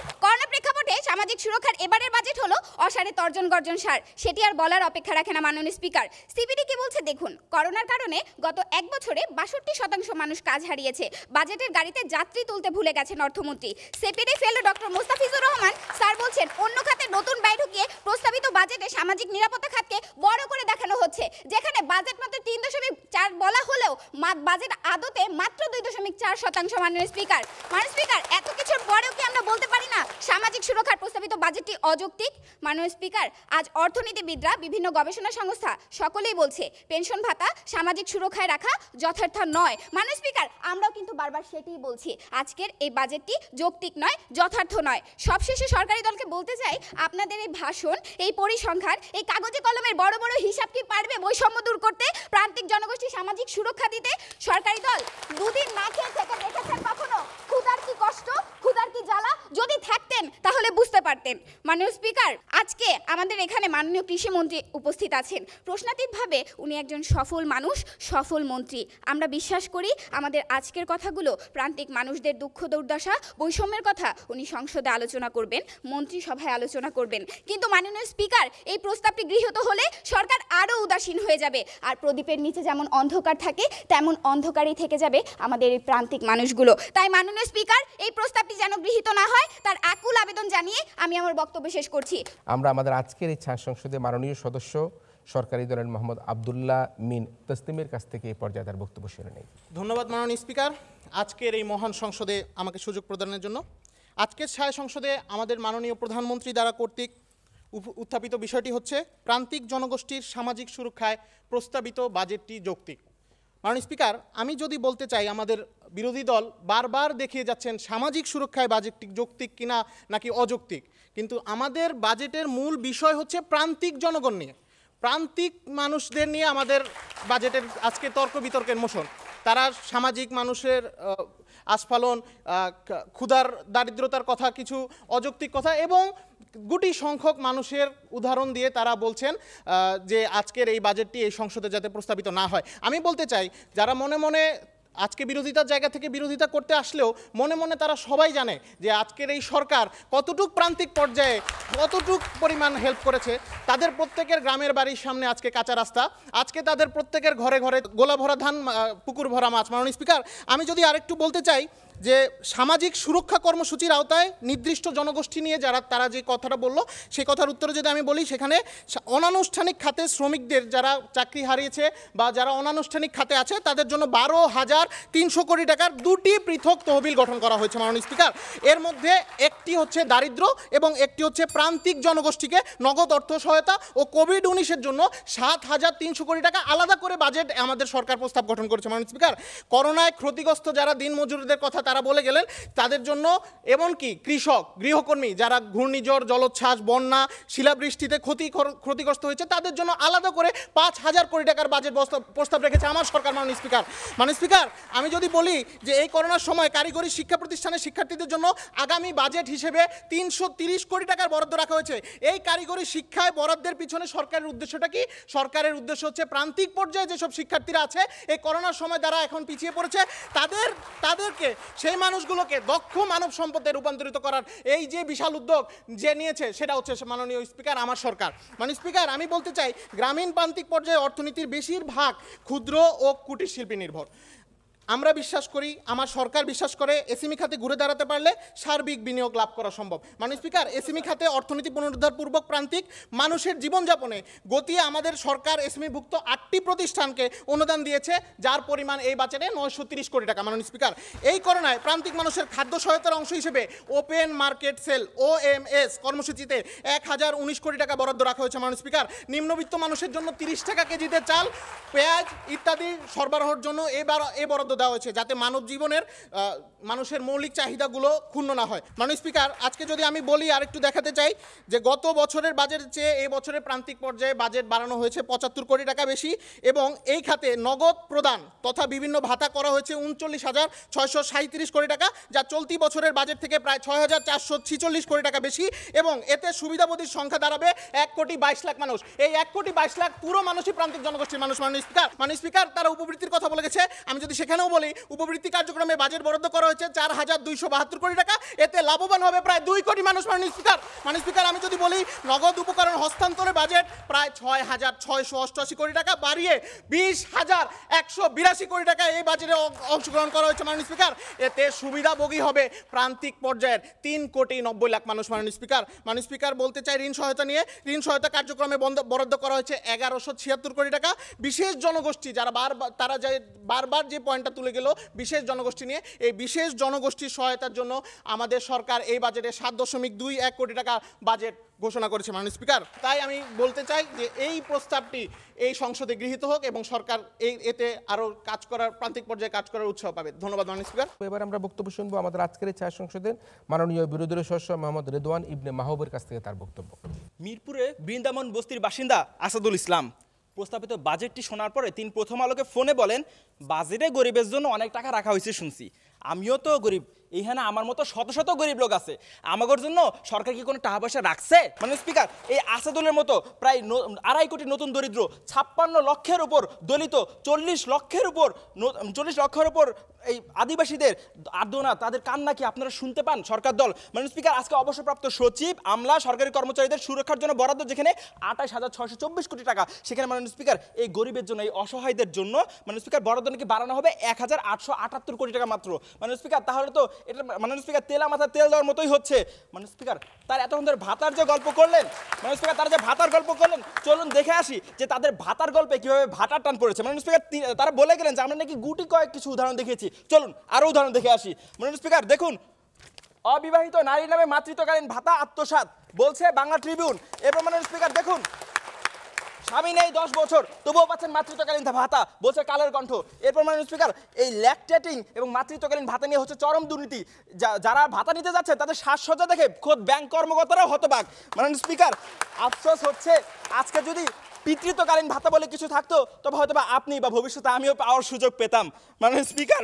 সামাজিক সুরক্ষার এবারের বাজেট হলো অসারে তর্জন গর্জন সার সেটি আর বলার অপেক্ষা রাখে না মাননীয় স্পিকার সিপিডি কি বলছে দেখুন করোনার কারণে গত এক বছরে বাষট্টি শতাংশ মানুষ কাজ হারিয়েছে বাজেটের গাড়িতে যাত্রী তুলতে ভুলে গেছেন অর্থমন্ত্রী CPD fellow doctor Mustafizur Rahman sir বলছেন অন্য খাতে নতুন ব্যয় ঢুকিয়ে প্রস্তাবিত বাজেটে সামাজিক নিরাপত্তা খাতকে বড় করে দেখানো হচ্ছে যেখানে বাজেট মাত্র তিন দশমিক চার বলা হলেও বাজেট আদতে মাত্র দুই দশমিক চার শতাংশ মাননীয় স্পিকার মাননীয় স্পিকার এত কিছুর পরেও কি আমরা বলতে পারি না সামাজিক সুরক্ষার প্রস্তাবিত বাজেটটি অযৌক্তিক মাননীয় স্পিকার আজ অর্থনীতিবিদরা বিভিন্ন গবেষণা সংস্থা সকলেই বলছে পেনশন ভাতা সামাজিক সুরক্ষায় রাখা যথার্থ নয় মাননীয় স্পিকার আমরাও কিন্তু বারবার সেটাই বলছি আজকের এই বাজেটটি যৌক্তিক নয় যথার্থ নয় সবশেষে সরকারি দলকে বলতে চাই আপনাদের এই ভাষণ এই পরিসংখ্যান এই কাগজে কলমের বড় বড় হিসাব কি পারবে বৈষম্য দূর করতে প্রান্তিক জনগোষ্ঠী সামাজিক সুরক্ষা দিতে সরকারি দল দুদিন না খেয়ে থেকে দেখেছেন কখনো ক্ষুদার কি কষ্ট ক্ষুদার কি জ্বালা যদি থাকতেন তাহলে বুঝতে বুঝতে পারতেন মাননীয় স্পিকার আজকে আমাদের এখানে মাননীয় কৃষিমন্ত্রী উপস্থিত আছেন প্রশ্নাতীতভাবে উনি একজন সফল মানুষ সফল মন্ত্রী আমরা বিশ্বাস করি আমাদের আজকের কথাগুলো প্রান্তিক মানুষদের দুঃখ দুর্দশা বৈষম্যের কথা উনি সংসদে আলোচনা করবেন মন্ত্রিসভায় আলোচনা করবেন কিন্তু মাননীয় স্পিকার এই প্রস্তাবটি গৃহীত হলে সরকার আরও উদাসীন হয়ে যাবে আর প্রদীপের নিচে যেমন অন্ধকার থাকে তেমন অন্ধকারই থেকে যাবে আমাদের এই প্রান্তিক মানুষগুলো তাই মাননীয় স্পিকার এই প্রস্তাবটি যেন গৃহীত না হয় তার আকুল আবেদন জানিয়ে আমি আমার বক্তব্য শেষ করছি আমরা আমাদের আজকের এই সংসদে মাননীয় সদস্য সরকারি দলের মোহাম্মদ আবদুল্লাহ মিন তসলিমের কাছ থেকে এই পর্যায়ে তার বক্তব্য শুনে নেই ধন্যবাদ মাননীয় স্পিকার আজকের এই মহান সংসদে আমাকে সুযোগ প্রদানের জন্য আজকের ছায়া সংসদে আমাদের মাননীয় প্রধানমন্ত্রী দ্বারা কর্তৃক উত্থাপিত বিষয়টি হচ্ছে প্রান্তিক জনগোষ্ঠীর সামাজিক সুরক্ষায় প্রস্তাবিত বাজেটটি যৌক্তিক মাননীয় স্পিকার আমি যদি বলতে চাই আমাদের বিরোধী দল বারবার দেখিয়ে যাচ্ছেন সামাজিক সুরক্ষায় বাজেটটি যৌক্তিক কিনা নাকি অযৌক্তিক কিন্তু আমাদের বাজেটের মূল বিষয় হচ্ছে প্রান্তিক জনগণ নিয়ে প্রান্তিক মানুষদের নিয়ে আমাদের বাজেটের আজকে তর্ক বিতর্কের মোশন তারা সামাজিক মানুষের আস্ফালন ক্ষুধার দারিদ্রতার কথা কিছু অযৌক্তিক কথা এবং গুটি সংখ্যক মানুষের উদাহরণ দিয়ে তারা বলছেন যে আজকের এই বাজেটটি এই সংসদে যাতে প্রস্তাবিত না হয় আমি বলতে চাই যারা মনে মনে আজকে বিরোধিতার জায়গা থেকে বিরোধিতা করতে আসলেও মনে মনে তারা সবাই জানে যে আজকের এই সরকার কতটুক প্রান্তিক পর্যায়ে কতটুক পরিমাণ হেল্প করেছে তাদের প্রত্যেকের গ্রামের বাড়ির সামনে আজকে কাঁচা রাস্তা আজকে তাদের প্রত্যেকের ঘরে ঘরে গোলা ভরা ধান পুকুর ভরা মাছ মাননীয় স্পিকার আমি যদি আরেকটু বলতে চাই যে সামাজিক সুরক্ষা কর্মসূচির আওতায় নির্দিষ্ট জনগোষ্ঠী নিয়ে যারা তারা যে কথাটা বলল সেই কথার উত্তরে যদি আমি বলি সেখানে অনানুষ্ঠানিক খাতে শ্রমিকদের যারা চাকরি হারিয়েছে বা যারা অনানুষ্ঠানিক খাতে আছে তাদের জন্য বারো হাজার তিনশো কোটি টাকার দুটি পৃথক তহবিল গঠন করা হয়েছে মাননীয় স্পিকার এর মধ্যে একটি হচ্ছে দারিদ্র এবং একটি হচ্ছে প্রান্তিক জনগোষ্ঠীকে নগদ অর্থ সহায়তা ও কোভিড উনিশের জন্য সাত হাজার তিনশো কোটি টাকা আলাদা করে বাজেট আমাদের সরকার প্রস্তাব গঠন করেছে মাননীয় স্পিকার করোনায় ক্ষতিগ্রস্ত যারা দিন মজুরিদের কথা তারা বলে গেলেন তাদের জন্য এমনকি কৃষক গৃহকর্মী যারা ঘূর্ণিঝড় জলোচ্ছ্বাস বন্যা শিলাবৃষ্টিতে ক্ষতি ক্ষতিগ্রস্ত হয়েছে তাদের জন্য আলাদা করে পাঁচ হাজার কোটি টাকার বাজেট প্রস্তাব রেখেছে আমার সরকার মাননীয় স্পিকার মানে স্পিকার আমি যদি বলি যে এই করোনার সময় কারিগরি শিক্ষা প্রতিষ্ঠানের শিক্ষার্থীদের জন্য আগামী বাজেট হিসেবে তিনশো কোটি টাকার বরাদ্দ রাখা হয়েছে এই কারিগরি শিক্ষায় বরাদ্দের পিছনে সরকারের উদ্দেশ্যটা কি সরকারের উদ্দেশ্য হচ্ছে প্রান্তিক পর্যায়ে যেসব শিক্ষার্থীরা আছে এই করোনার সময় তারা এখন পিছিয়ে পড়েছে তাদের তাদেরকে সেই মানুষগুলোকে দক্ষ মানব সম্পদে রূপান্তরিত করার এই যে বিশাল উদ্যোগ যে নিয়েছে সেটা হচ্ছে মাননীয় স্পিকার আমার সরকার মানে স্পিকার আমি বলতে চাই গ্রামীণ প্রান্তিক পর্যায়ে অর্থনীতির বেশিরভাগ ক্ষুদ্র ও কুটির শিল্পী নির্ভর আমরা বিশ্বাস করি আমার সরকার বিশ্বাস করে এসিমি খাতে ঘুরে দাঁড়াতে পারলে সার্বিক বিনিয়োগ লাভ করা সম্ভব মানে স্পিকার এসিমি খাতে অর্থনীতি পুনরুদ্ধার পূর্বক প্রান্তিক মানুষের জীবনযাপনে গতি আমাদের সরকার এসিমিভুক্ত আটটি প্রতিষ্ঠানকে অনুদান দিয়েছে যার পরিমাণ এই বাজারে নয়শো তিরিশ কোটি টাকা মাননীয় স্পিকার এই করোনায় প্রান্তিক মানুষের খাদ্য সহায়তার অংশ হিসেবে open market sale O M S কর্মসূচিতে এক হাজার উনিশ কোটি টাকা বরাদ্দ রাখা হয়েছে মাননীয় স্পিকার নিম্নবিত্ত মানুষের জন্য তিরিশ টাকা কেজিতে চাল পেঁয়াজ ইত্যাদি সরবরাহের জন্য এবার এ বরাদ্দ বরাদ্দ দেওয়া হয়েছে যাতে মানব জীবনের মানুষের মৌলিক চাহিদাগুলো ক্ষুণ্ণ না হয় মাননীয় স্পিকার আজকে যদি আমি বলি আর একটু দেখাতে চাই যে গত বছরের বাজেট চেয়ে এই বছরের প্রান্তিক পর্যায়ে বাজেট বাড়ানো হয়েছে পঁচাত্তর কোটি টাকা বেশি এবং এই খাতে নগদ প্রদান তথা বিভিন্ন ভাতা করা হয়েছে উনচল্লিশ হাজার ছয়শো সাঁত্রিশ কোটি টাকা যা চলতি বছরের বাজেট থেকে প্রায় ছয় হাজার চারশো ছিচল্লিশ কোটি টাকা বেশি এবং এতে সুবিধাবোধীর সংখ্যা দাঁড়াবে এক কোটি বাইশ লাখ মানুষ এই এক কোটি বাইশ লাখ পুরো মানুষই প্রান্তিক জনগোষ্ঠীর মানুষ মাননীয় স্পিকার মাননীয় স্পিকার তারা উপবৃত্তির কথা বলে গেছে আমি যদি সেখানে বাড়ানো বলি উপবৃত্তি কার্যক্রমে বাজেট বরাদ্দ করা হয়েছে চার হাজার দুইশো বাহাত্তর কোটি টাকা এতে লাভবান হবে প্রায় দুই কোটি মানুষ মানে স্পিকার মানে স্পিকার আমি যদি বলি নগদ উপকরণ হস্তান্তরের বাজেট প্রায় ছয় হাজার ছয়শো অষ্টআশি কোটি টাকা বাড়িয়ে বিশ হাজার একশো বিরাশি কোটি টাকা এই বাজেটে অংশগ্রহণ করা হয়েছে মাননীয় স্পিকার এতে সুবিধাভোগী হবে প্রান্তিক পর্যায়ের তিন কোটি নব্বই লাখ মানুষ মাননীয় স্পিকার মাননীয় স্পিকার বলতে চাই ঋণ সহায়তা নিয়ে ঋণ সহায়তা কার্যক্রমে বন্ধ বরাদ্দ করা হয়েছে এগারোশো ছিয়াত্তর কোটি টাকা বিশেষ জনগোষ্ঠী যারা বার তারা যে বারবার যে পয়েন্টটা সরকার তুলে গেল বিশেষ জনগোষ্ঠী নিয়ে এই বিশেষ জনগোষ্ঠীর সহায়তার জন্য আমাদের সরকার এই বাজেটে সাত দশমিক দুই এক কোটি টাকা বাজেট ঘোষণা করেছে মাননীয় স্পিকার তাই আমি বলতে চাই যে এই প্রস্তাবটি এই সংসদে গৃহীত হোক এবং সরকার এই এতে আরও কাজ করার প্রান্তিক পর্যায়ে কাজ করার উৎসাহ পাবে ধন্যবাদ মাননীয় স্পিকার এবার আমরা বক্তব্য শুনবো আমাদের আজকের এই ছায়া সংসদের মাননীয় বিরোধী সদস্য মোহাম্মদ রেদওয়ান ইবনে মাহবুবের কাছ থেকে তার বক্তব্য মিরপুরে বৃন্দাবন বস্তির বাসিন্দা আসাদুল ইসলাম প্রস্তাবিত বাজেটটি শোনার পরে তিনি প্রথম আলোকে ফোনে বলেন বাজেটে গরিবের জন্য অনেক টাকা রাখা হয়েছে শুনছি আমিও তো গরিব এইখানে আমার মতো শত শত গরিব লোক আছে আমাদের জন্য সরকার কি কোনো টাকা পয়সা রাখছে মানে স্পিকার এই আসাদুলের মতো প্রায় আড়াই কোটি নতুন দরিদ্র ছাপ্পান্ন লক্ষের উপর দলিত চল্লিশ লক্ষের উপর চল্লিশ লক্ষের উপর এই আদিবাসীদের আর্দনা তাদের কান্না কি আপনারা শুনতে পান সরকার দল মানে স্পিকার আজকে অবসরপ্রাপ্ত সচিব আমলা সরকারি কর্মচারীদের সুরক্ষার জন্য বরাদ্দ যেখানে আঠাশ হাজার ছশো চব্বিশ কোটি টাকা সেখানে মানে স্পিকার এই গরিবের জন্য এই অসহায়দের জন্য মানে স্পিকার বরাদ্দ নাকি বাড়ানো হবে এক হাজার আটশো আটাত্তর কোটি টাকা মাত্র মানে স্পিকার তাহলে তো এটা মাননীয় স্পিকার তেলা মাথা তেল দেওয়ার মতোই হচ্ছে মাননীয় স্পিকার তার এতক্ষণ ধরে ভাতার যে গল্প করলেন মাননীয় স্পিকার তারা যে ভাতার গল্প করলেন চলুন দেখে আসি যে তাদের ভাতার গল্পে কীভাবে ভাতার টান পড়েছে মাননীয় স্পিকার তারা বলে গেলেন যে আমরা নাকি গুটি কয়েক কিছু উদাহরণ দেখেছি চলুন আরও উদাহরণ দেখে আসি মাননীয় স্পিকার দেখুন অবিবাহিত নারী নামে মাতৃত্বকালীন ভাতা আত্মসাত বলছে বাংলা ট্রিবিউন এবার মাননীয় স্পিকার দেখুন স্বামী নেই দশ বছর তবুও পাচ্ছেন মাতৃত্বকালীন ভাতা বলছে কালের কণ্ঠ এরপর মানে স্পিকার এই ল্যাকটেটিং এবং মাতৃত্বকালীন ভাতা নিয়ে হচ্ছে চরম দুর্নীতি যারা ভাতা নিতে যাচ্ছে তাদের সাজসজ্জা দেখে খোদ ব্যাংক কর্মকর্তারাও হতবাক মানে স্পিকার আফসোস হচ্ছে আজকে যদি পিতৃত্বকালীন ভাতা বলে কিছু থাকতো তবে হয়তো বা আপনি বা ভবিষ্যতে আমিও পাওয়ার সুযোগ পেতাম মানে স্পিকার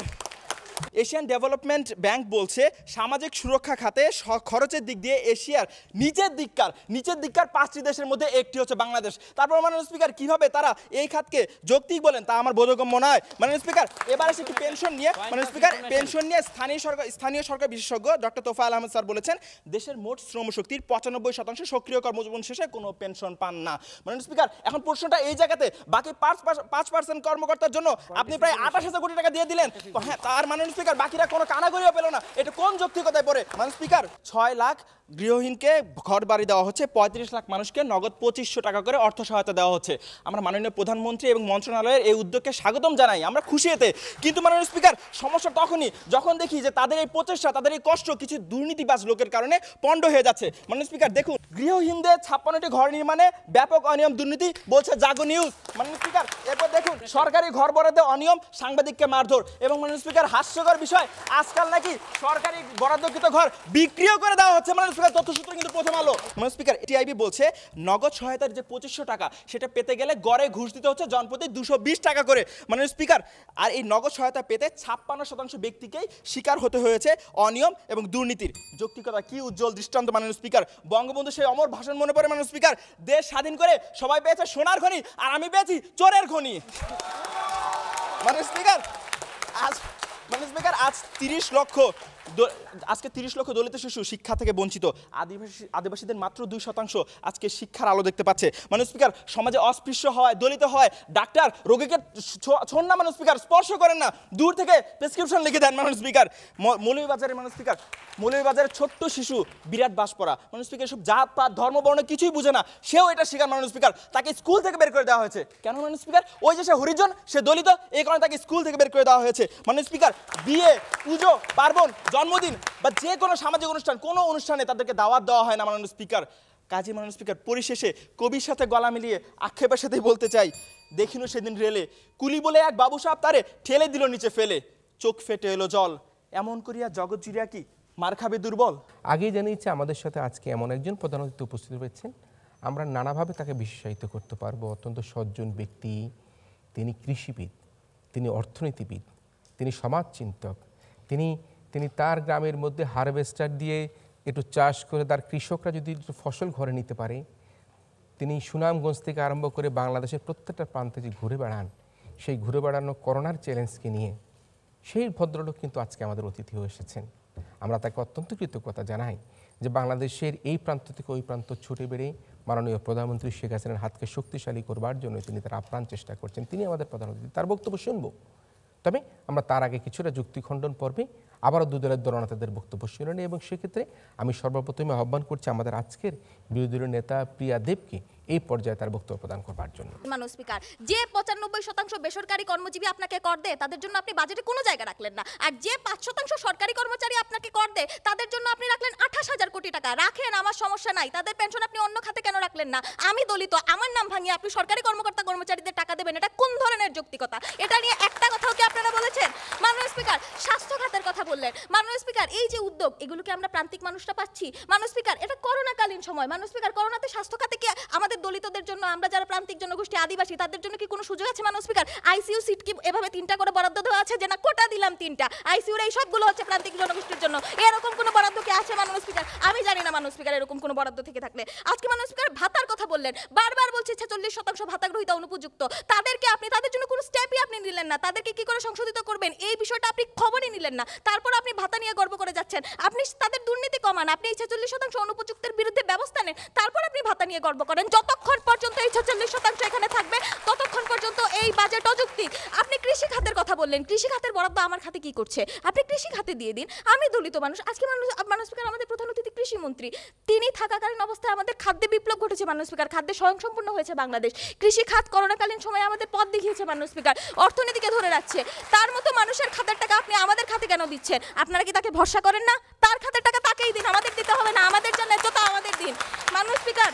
এশিয়ান ডেভেলপমেন্ট ব্যাংক বলছে সামাজিক সুরক্ষা খাতে খরচের দিক দিয়ে এশিয়ার নিচের দিককার নিচের দিককার পাঁচটি দেশের মধ্যে একটি হচ্ছে বাংলাদেশ তারপর মাননীয় স্পিকার কীভাবে তারা এই খাতকে যৌক্তিক বলেন তা আমার বোধগম্য নয় মাননীয় স্পিকার এবার এসে একটি পেনশন নিয়ে মাননীয় স্পিকার পেনশন নিয়ে স্থানীয় সরকার স্থানীয় সরকার বিশেষজ্ঞ doctor Tofail Ahmed sir বলেছেন দেশের মোট শ্রমশক্তির পঁচানব্বই শতাংশ সক্রিয় কর্মজীবন শেষে কোনো পেনশন পান না মাননীয় স্পিকার এখন প্রশ্নটা এই জায়গাতে বাকি পাঁচ পাঁচ পার্সেন্ট কর্মকর্তার জন্য আপনি প্রায় আঠাশ হাজার কোটি টাকা দিয়ে দিলেন হ্যাঁ তার মানে মাননীয় স্পিকার বাকিরা কোনো কানাগরিও পেল না এটা কোন যৌক্তিকতায় পড়ে মানে স্পিকার ছয় লাখ গৃহহীনকে ঘর বাড়ি দেওয়া হচ্ছে পঁয়ত্রিশ লাখ মানুষকে নগদ পঁচিশশো টাকা করে অর্থ সহায়তা দেওয়া হচ্ছে আমরা মাননীয় প্রধানমন্ত্রী এবং মন্ত্রণালয়ের এই উদ্যোগকে স্বাগতম জানাই আমরা খুশি এতে কিন্তু মাননীয় স্পিকার সমস্যা তখনই যখন দেখি যে তাদের এই প্রচেষ্টা তাদের এই কষ্ট কিছু দুর্নীতিবাস লোকের কারণে পণ্ড হয়ে যাচ্ছে মাননীয় স্পিকার দেখুন গৃহহীনদের ছাপ্পান্নটি ঘর নির্মাণে ব্যাপক অনিয়ম দুর্নীতি বলছে জাগো নিউজ মাননীয় স্পিকার এরপর দেখুন সরকারি ঘর বরাদ্দে অনিয়ম সাংবাদিককে মারধর এবং মাননীয় স্পিকার হাস্য হাস্যকর বিষয় আজকাল নাকি সরকারি বরাদ্দকৃত ঘর বিক্রিও করে দেওয়া হচ্ছে মানে স্পিকার তথ্য সূত্র কিন্তু প্রথম আলো মানে স্পিকার টিআইবি বলছে নগদ সহায়তার যে পঁচিশশো টাকা সেটা পেতে গেলে গড়ে ঘুষ দিতে হচ্ছে জনপ্রতি দুশো বিশ টাকা করে মানে স্পিকার আর এই নগদ সহায়তা পেতে ছাপ্পান্ন শতাংশ ব্যক্তিকেই শিকার হতে হয়েছে অনিয়ম এবং দুর্নীতির যৌক্তিকতা কি উজ্জ্বল দৃষ্টান্ত মানে স্পিকার বঙ্গবন্ধু সেই অমর ভাষণ মনে পড়ে মানে স্পিকার দেশ স্বাধীন করে সবাই পেয়েছে সোনার ঘনি আর আমি পেয়েছি চোরের ঘনি মানে স্পিকার আজ মানে মেকার আজ তিরিশ লক্ষ আজকে তিরিশ লক্ষ দলিত শিশু শিক্ষা থেকে বঞ্চিত আদিবাসী আদিবাসীদের মাত্র দুই শতাংশ আজকে শিক্ষার আলো দেখতে পাচ্ছে মানে স্পিকার সমাজে অস্পৃশ্য হয় দলিত হয় ডাক্তার রোগীকে ছোন না মানে স্পিকার স্পর্শ করেন না দূর থেকে প্রেসক্রিপশন লিখে দেন মানে স্পিকার মৌলভীবাজারে মানে স্পিকার মৌলভীবাজারের ছোট্ট শিশু বিরাট বাস পড়া মানে স্পিকার সব জাত পাত ধর্ম বর্ণ কিছুই বুঝে না সেও এটা শিকার মানে স্পিকার তাকে স্কুল থেকে বের করে দেওয়া হয়েছে কেন মানে স্পিকার ওই যে সে হরিজন সে দলিত এই কারণে তাকে স্কুল থেকে বের করে দেওয়া হয়েছে মানে স্পিকার বিয়ে পুজো পার্বণ জন্মদিন বা যে কোনো সামাজিক অনুষ্ঠান কোনো অনুষ্ঠানে তাদেরকে দাওয়াত দেওয়া হয় না মাননীয় স্পিকার কাজী মাননীয় স্পিকার পরিশেষে কবির সাথে গলা মিলিয়ে আক্ষেপের সাথেই বলতে চাই দেখিনু সেদিন রেলে কুলি বলে এক বাবু সাহেব তারে ঠেলে দিল নিচে ফেলে চোখ ফেটে এলো জল এমন করিয়া জগৎ জিরিয়া কি মার খাবে দুর্বল আগেই জানিয়েছে আমাদের সাথে আজকে এমন একজন প্রধান অতিথি উপস্থিত হয়েছেন আমরা নানাভাবে তাকে বিশ্বাসিত করতে পারবো অত্যন্ত সজ্জন ব্যক্তি তিনি কৃষিবিদ তিনি অর্থনীতিবিদ তিনি সমাজচিন্তক তিনি তিনি তার গ্রামের মধ্যে হারভেস্টার দিয়ে একটু চাষ করে তার কৃষকরা যদি একটু ফসল ঘরে নিতে পারে তিনি সুনামগঞ্জ থেকে আরম্ভ করে বাংলাদেশের প্রত্যেকটা প্রান্তে যে ঘুরে বেড়ান সেই ঘুরে বেড়ানো করোনার চ্যালেঞ্জকে নিয়ে সেই ভদ্রলোক কিন্তু আজকে আমাদের অতিথি হয়ে এসেছেন আমরা তাকে অত্যন্ত কৃতজ্ঞতা জানাই যে বাংলাদেশের এই প্রান্ত থেকে ওই প্রান্ত ছুটে বেড়ে মাননীয় প্রধানমন্ত্রী শেখ হাসিনার হাতকে শক্তিশালী করবার জন্য তিনি তার আপ্রাণ চেষ্টা করছেন তিনি আমাদের প্রধান অতিথি তার বক্তব্য শুনব তবে আমরা তার আগে কিছুটা যুক্তিখণ্ডন পর্বে আবারও দলের দলনা তাদের বক্তব্য শুনে এবং সেক্ষেত্রে আমি সর্বপ্রথমে আহ্বান করছি আমাদের আজকের বিরোধী দলীয় নেতা প্রিয়া দেবকে এই পর্যায়ে তার বক্তব্য প্রদান করবার জন্য মানব স্পিকার যে পঁচানব্বই শতাংশ বেসরকারি কর্মজীবী আপনাকে কর দেয় তাদের জন্য আপনি বাজেটে কোনো জায়গা রাখলেন না আর যে পাঁচ শতাংশ সরকারি কর্মচারী আপনাকে কর দেয় তাদের জন্য আপনি রাখলেন আঠাশ হাজার কোটি টাকা রাখেন আমার সমস্যা নাই তাদের পেনশন আপনি অন্য খাতে কেন রাখলেন না আমি দলিত আমার নাম ভাঙিয়ে আপনি সরকারি কর্মকর্তা কর্মচারীদের টাকা দেবেন এটা কোন ধরনের যৌক্তিকতা এটা নিয়ে একটা কথাও কি আপনারা বলেছেন মাননীয় স্পিকার স্বাস্থ্য খাতের কথা বললেন মাননীয় স্পিকার এই যে উদ্যোগ এগুলোকে আমরা প্রান্তিক মানুষরা পাচ্ছি মাননীয় স্পিকার এটা করোনাকালীন সময় মাননীয় স্পিকার করোনাতে স্বাস্থ্য খাতে কি আমাদের আমাদের দলিতদের জন্য আমরা যারা প্রান্তিক জনগোষ্ঠী আদিবাসী তাদের জন্য কি কোনো সুযোগ আছে মানে স্পিকার আইসিইউ সিট কি এভাবে তিনটা করে বরাদ্দ দেওয়া আছে যে না কোটা দিলাম তিনটা আইসিইউর এই সবগুলো হচ্ছে প্রান্তিক জনগোষ্ঠীর জন্য এরকম কোনো বরাদ্দ কি আছে মানে স্পিকার আমি জানি না মানে স্পিকার এরকম কোনো বরাদ্দ থেকে থাকলে আজকে মানে স্পিকার ভাতার কথা বললেন বারবার বলছি ছেচল্লিশ শতাংশ ভাতা গ্রহিত অনুপযুক্ত তাদেরকে আপনি তাদের জন্য কোনো স্টেপই আপনি নিলেন না তাদেরকে কি করে সংশোধিত করবেন এই বিষয়টা আপনি খবরই নিলেন না তারপর আপনি ভাতা নিয়ে গর্ব করে যাচ্ছেন আপনি তাদের দুর্নীতি কমান আপনি এই ছেচল্লিশ শতাংশ অনুপযুক্তের বিরুদ্ধে ব্যবস্থা নেন তারপর আপনি ভাতা নিয়ে গর্ব করেন যত যতক্ষণ পর্যন্ত এই ছেচল্লিশ শতাংশ এখানে থাকবে ততক্ষণ পর্যন্ত এই বাজেট অযুক্তি আপনি কৃষি খাতের কথা বললেন কৃষি খাতের বরাদ্দ আমার খাতে কি করছে আপনি কৃষি খাতে দিয়ে দিন আমি দলিত মানুষ আজকে মানুষ মানুষ স্পিকার আমাদের প্রধান অতিথি কৃষিমন্ত্রী তিনি থাকাকালীন অবস্থায় আমাদের খাদ্যে বিপ্লব ঘটেছে মানুষ স্পিকার খাদ্যে স্বয়ংসম্পূর্ণ হয়েছে বাংলাদেশ কৃষি খাত করোনাকালীন সময়ে আমাদের পথ দেখিয়েছে মানুষ স্পিকার অর্থনীতিকে ধরে রাখছে তার মতো মানুষের খাতের টাকা আপনি আমাদের খাতে কেন দিচ্ছেন আপনারা কি তাকে ভরসা করেন না তার খাতের টাকা তাকেই দিন আমাদের দিতে হবে না আমাদের জন্য তো আমাদের দিন মানুষ স্পিকার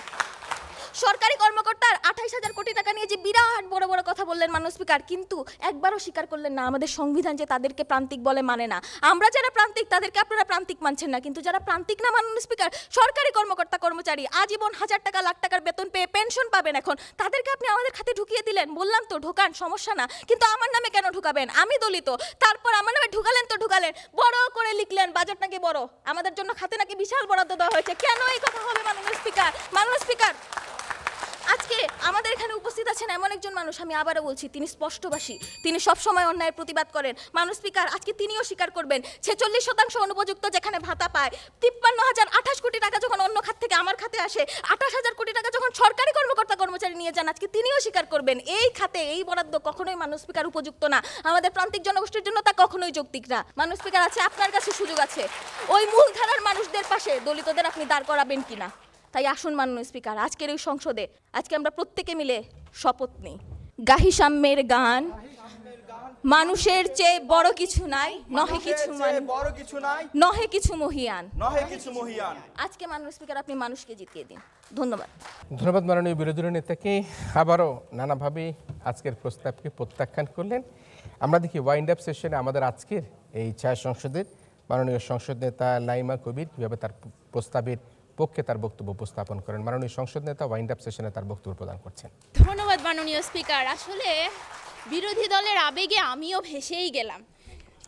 সরকারি কর্মকর্তার আঠাইশ হাজার কোটি টাকা নিয়ে যে বিরাট বড় বড় কথা বললেন মানুষ স্পিকার কিন্তু একবারও স্বীকার করলেন না আমাদের সংবিধান যে তাদেরকে প্রান্তিক বলে মানে না আমরা যারা প্রান্তিক তাদেরকে আপনারা প্রান্তিক মানছেন না কিন্তু যারা প্রান্তিক না মানুষ স্পিকার সরকারি কর্মকর্তা কর্মচারী আজীবন হাজার টাকা লাখ টাকার বেতন পেয়ে পেনশন পাবেন এখন তাদেরকে আপনি আমাদের খাতে ঢুকিয়ে দিলেন বললাম তো ঢোকান সমস্যা না কিন্তু আমার নামে কেন ঢুকাবেন আমি দলিত তারপর আমার নামে ঢুকালেন তো ঢুকালেন বড় করে লিখলেন বাজেট নাকি বড় আমাদের জন্য খাতে নাকি বিশাল বরাদ্দ দেওয়া হয়েছে কেন এই কথা হবে মাননীয় স্পিকার মাননীয় স্পিকার আজকে আমাদের এখানে উপস্থিত আছেন এমন একজন মানুষ আমি আবারও বলছি তিনি স্পষ্টভাষী তিনি সবসময় অন্যায়ের প্রতিবাদ করেন মানুষ স্পিকার আজকে তিনিও স্বীকার করবেন ছেচল্লিশ শতাংশ অনুপযুক্ত যেখানে ভাতা পায় তিপ্পান্ন হাজার আঠাশ কোটি টাকা যখন অন্য খাত থেকে আমার খাতে আসে আঠাশ হাজার কোটি টাকা যখন সরকারি কর্মকর্তা কর্মচারী নিয়ে যান আজকে তিনিও স্বীকার করবেন এই খাতে এই বরাদ্দ কখনোই মানুষ স্পিকার উপযুক্ত না আমাদের প্রান্তিক জনগোষ্ঠীর জন্য তা কখনোই যৌক্তিক না মানুষ স্পিকার আছে আপনার কাছে সুযোগ আছে ওই মূলধারার মানুষদের পাশে দলিতদের আপনি দাঁড় করাবেন কিনা তাই আসুন মাননীয় স্পিকার আজকের এই সংসদে আজকে আমরা প্রত্যেকে মিলে শপথ নিই গাহি সাম্যের গান মানুষের চেয়ে বড় কিছু নাই নহে কিছু বড় কিছু নাই নহে কিছু মহিয়ান নহে কিছু মহিয়ান আজকে মাননীয় স্পিকার আপনি মানুষকে জিতিয়ে দিন ধন্যবাদ ধন্যবাদ মাননীয় বিরোধী নেতাকে আবারও নানাভাবে আজকের প্রস্তাবকে প্রত্যাখ্যান করলেন আমরা দেখি ওয়াইন্ড আপ সেশনে আমাদের আজকের এই ছায়া সংসদের মাননীয় সংসদ নেতা লাইমা কবির কীভাবে তার প্রস্তাবের পক্ষে তার বক্তব্য উপস্থাপন করেন মাননীয় সংসদ নেতা ওয়াইন্ড আপ সেশনে তার বক্তব্য প্রদান করছেন ধন্যবাদ মাননীয় স্পিকার আসলে বিরোধী দলের আবেগে আমিও ভেসেই গেলাম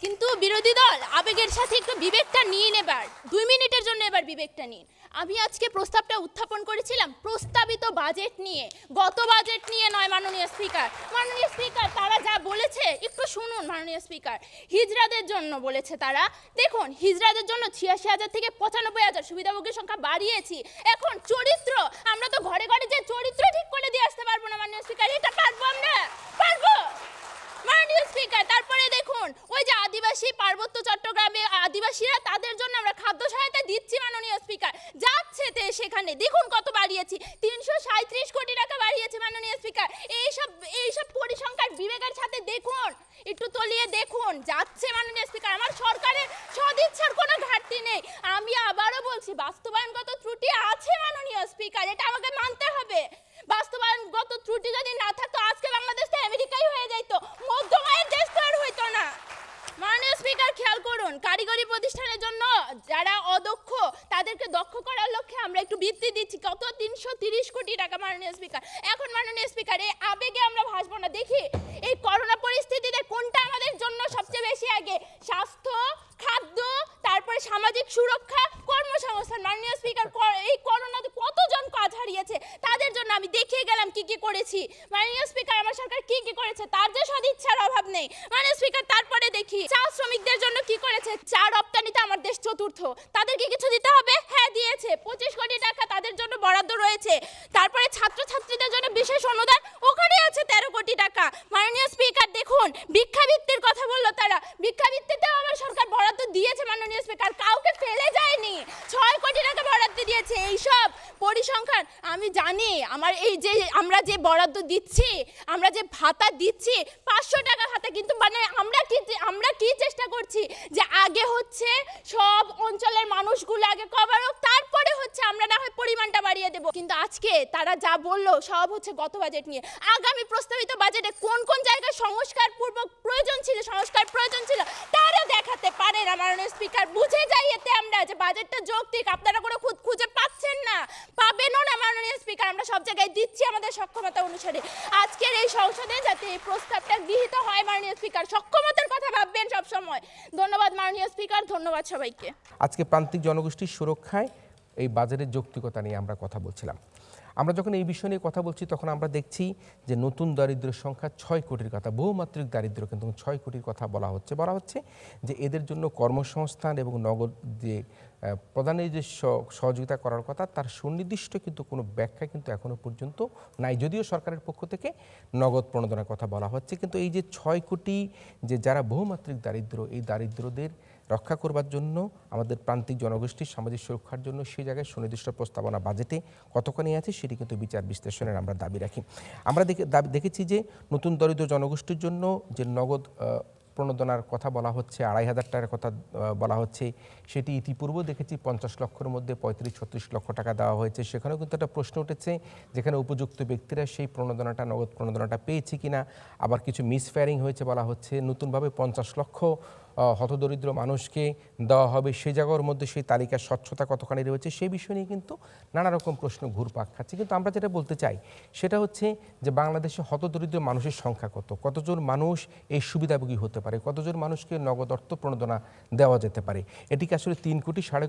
কিন্তু বিরোধী দল আবেগের সাথে একটু বিবেকটা নিন এবার দুই মিনিটের জন্য এবার বিবেকটা নিন আমি আজকে প্রস্তাবটা উত্থাপন করেছিলাম প্রস্তাবিত বাজেট নিয়ে গত বাজেট নিয়ে নয় মাননীয় স্পিকার মাননীয় স্পিকার তারা যা বলেছে একটু শুনুন মাননীয় স্পিকার হিজরাদের জন্য বলেছে তারা দেখুন হিজরাদের জন্য ছিয়াশি হাজার থেকে পঁচানব্বই হাজার সুবিধাভোগীর সংখ্যা বাড়িয়েছি এখন চরিত্র আমরা তো ঘরে ঘরে যে চরিত্র ঠিক করে দিয়ে আসতে পারবো না মাননীয় স্পিকার এটা পারবো আমরা পারবো মাননীয় স্পিকার তারপরে দেখুন ওই যে আদিবাসী পার্বত্য চট্টগ্রামে আদিবাসীরা তাদের জন্য আমরা খাদ্য সহায়তা দিচ্ছি মাননীয় স্পিকার যাচ্ছে তে সেখানে দেখুন কত বাড়িয়েছি তিনশো সাঁত্রিশ কোটি টাকা বাড়িয়েছে মাননীয় স্পিকার এইসব এইসব পরিসংখ্যার বিবেকের সাথে দেখুন একটু তলিয়ে দেখুন যাচ্ছে মাননীয় স্পিকার আমার সরকারের সদিচ্ছার কোনো ঘাটতি নেই আমি আবারও বলছি বাস্তবায়নগত ত্রুটি আছে মাননীয় স্পিকার এটা আমাকে মানতে হবে বাস্তবায়নগত ত্রুটি যদি না থাকতো আজকে বাংলাদেশটা আমেরিকাই হয়ে যাইত মধ্যমায়ের দেশ আর হইতো না মাননীয় স্পিকার খেয়াল করুন কারিগরি প্রতিষ্ঠানের জন্য যারা অদক্ষ তাদেরকে দক্ষ করার লক্ষ্যে আমরা একটু বৃত্তি দিচ্ছি কত তিনশো তিরিশ কোটি টাকা মাননীয় স্পিকার এখন মাননীয় স্পিকার এই আবেগে আমরা ভাসবো না দেখি এই করোনা পরিস্থিতিতে কোনটা আমাদের করছে গত বাজেট নিয়ে আগামী প্রস্তাবিত বাজেটে কোন কোন জায়গায় সংস্কার পূর্বক প্রয়োজন ছিল সংস্কার প্রয়োজন ছিল তারা দেখাতে পারে না মাননীয় স্পিকার বুঝে যাই এতে আমরা যে বাজেটটা যৌক্তিক আপনারা কোনো খুঁজে পাচ্ছেন না পাবেনও না মাননীয় স্পিকার আমরা সব জায়গায় দিচ্ছি আমাদের সক্ষমতা অনুসারে আজকের এই সংসদে যাতে এই প্রস্তাবটা গৃহীত হয় মাননীয় স্পিকার সক্ষমতার কথা ভাববেন সব সময় ধন্যবাদ মাননীয় স্পিকার ধন্যবাদ সবাইকে আজকে প্রান্তিক জনগোষ্ঠীর সুরক্ষায় এই বাজারের যৌক্তিকতা নিয়ে আমরা কথা বলছিলাম আমরা যখন এই বিষয় নিয়ে কথা বলছি তখন আমরা দেখছি যে নতুন দারিদ্র সংখ্যা ছয় কোটির কথা বহুমাত্রিক দারিদ্র কিন্তু ছয় কোটির কথা বলা হচ্ছে বলা হচ্ছে যে এদের জন্য কর্মসংস্থান এবং নগদ যে প্রদানের যে সহযোগিতা করার কথা তার সুনির্দিষ্ট কিন্তু কোনো ব্যাখ্যা কিন্তু এখনও পর্যন্ত নাই যদিও সরকারের পক্ষ থেকে নগদ প্রণোদনার কথা বলা হচ্ছে কিন্তু এই যে ছয় কোটি যে যারা বহুমাত্রিক দারিদ্র এই দারিদ্রদের রক্ষা করবার জন্য আমাদের প্রান্তিক জনগোষ্ঠীর সামাজিক সুরক্ষার জন্য সেই জায়গায় সুনির্দিষ্ট প্রস্তাবনা বাজেটে কতখানি আছে সেটি কিন্তু বিচার বিশ্লেষণের আমরা দাবি রাখি আমরা দেখে দেখেছি যে নতুন দরিদ্র জনগোষ্ঠীর জন্য যে নগদ প্রণোদনার কথা বলা হচ্ছে আড়াই হাজার টাকার কথা বলা হচ্ছে সেটি ইতিপূর্বে দেখেছি পঞ্চাশ লক্ষের মধ্যে পঁয়ত্রিশ ছত্রিশ লক্ষ টাকা দেওয়া হয়েছে সেখানেও কিন্তু একটা প্রশ্ন উঠেছে যেখানে উপযুক্ত ব্যক্তিরা সেই প্রণোদনাটা নগদ প্রণোদনাটা পেয়েছে কিনা আবার কিছু মিসফেয়ারিং হয়েছে বলা হচ্ছে নতুনভাবে পঞ্চাশ লক্ষ হতদরিদ্র মানুষকে দেওয়া হবে সে জায়গার মধ্যে সেই তালিকার স্বচ্ছতা কতখানি রয়েছে সেই বিষয় নিয়ে কিন্তু নানা রকম প্রশ্ন ঘুরপাক খাচ্ছে কিন্তু আমরা যেটা বলতে চাই সেটা হচ্ছে যে বাংলাদেশে হতদরিদ্র মানুষের সংখ্যা কত কতজন মানুষ এই সুবিধাভোগী হতে পারে কতজন মানুষকে নগদ অর্থ প্রণোদনা দেওয়া যেতে পারে এটিকে আসলে তিন কোটি সাড়ে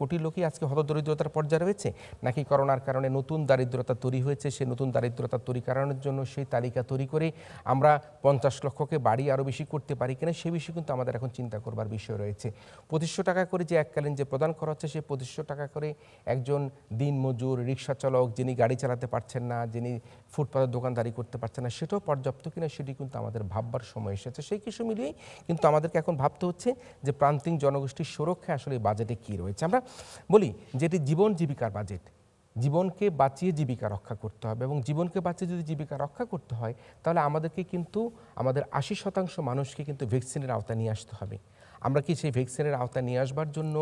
কোটি লোকই আজকে হতদরিদ্রতার পর্যায়ে রয়েছে নাকি করোনার কারণে নতুন দারিদ্রতা তৈরি হয়েছে সেই নতুন দারিদ্রতা তৈরি কারণের জন্য সেই তালিকা তৈরি করে আমরা পঞ্চাশ লক্ষকে বাড়ি আরও বেশি করতে পারি কিনা সে বিষয়ে কিন্তু আমাদের আমাদের এখন চিন্তা করবার বিষয় রয়েছে পঁচিশশো টাকা করে যে এককালীন যে প্রদান করা হচ্ছে সেই পঁচিশশো টাকা করে একজন দিনমজুর রিক্সা চালক যিনি গাড়ি চালাতে পারছেন না যিনি ফুটপাথের দোকানদারি করতে পারছেন না সেটাও পর্যাপ্ত কিনা সেটি কিন্তু আমাদের ভাববার সময় এসেছে সেই কিছু মিলিয়েই কিন্তু আমাদেরকে এখন ভাবতে হচ্ছে যে প্রান্তিক জনগোষ্ঠীর সুরক্ষায় আসলে বাজেটে কী রয়েছে আমরা বলি যেটি জীবন জীবিকার বাজেট জীবনকে বাঁচিয়ে জীবিকা রক্ষা করতে হবে এবং জীবনকে বাঁচিয়ে যদি জীবিকা রক্ষা করতে হয় তাহলে আমাদেরকে কিন্তু আমাদের আশি শতাংশ মানুষকে কিন্তু ভ্যাকসিনের আওতা নিয়ে আসতে হবে আমরা কি সেই ভ্যাকসিনের আওতায় নিয়ে আসবার জন্য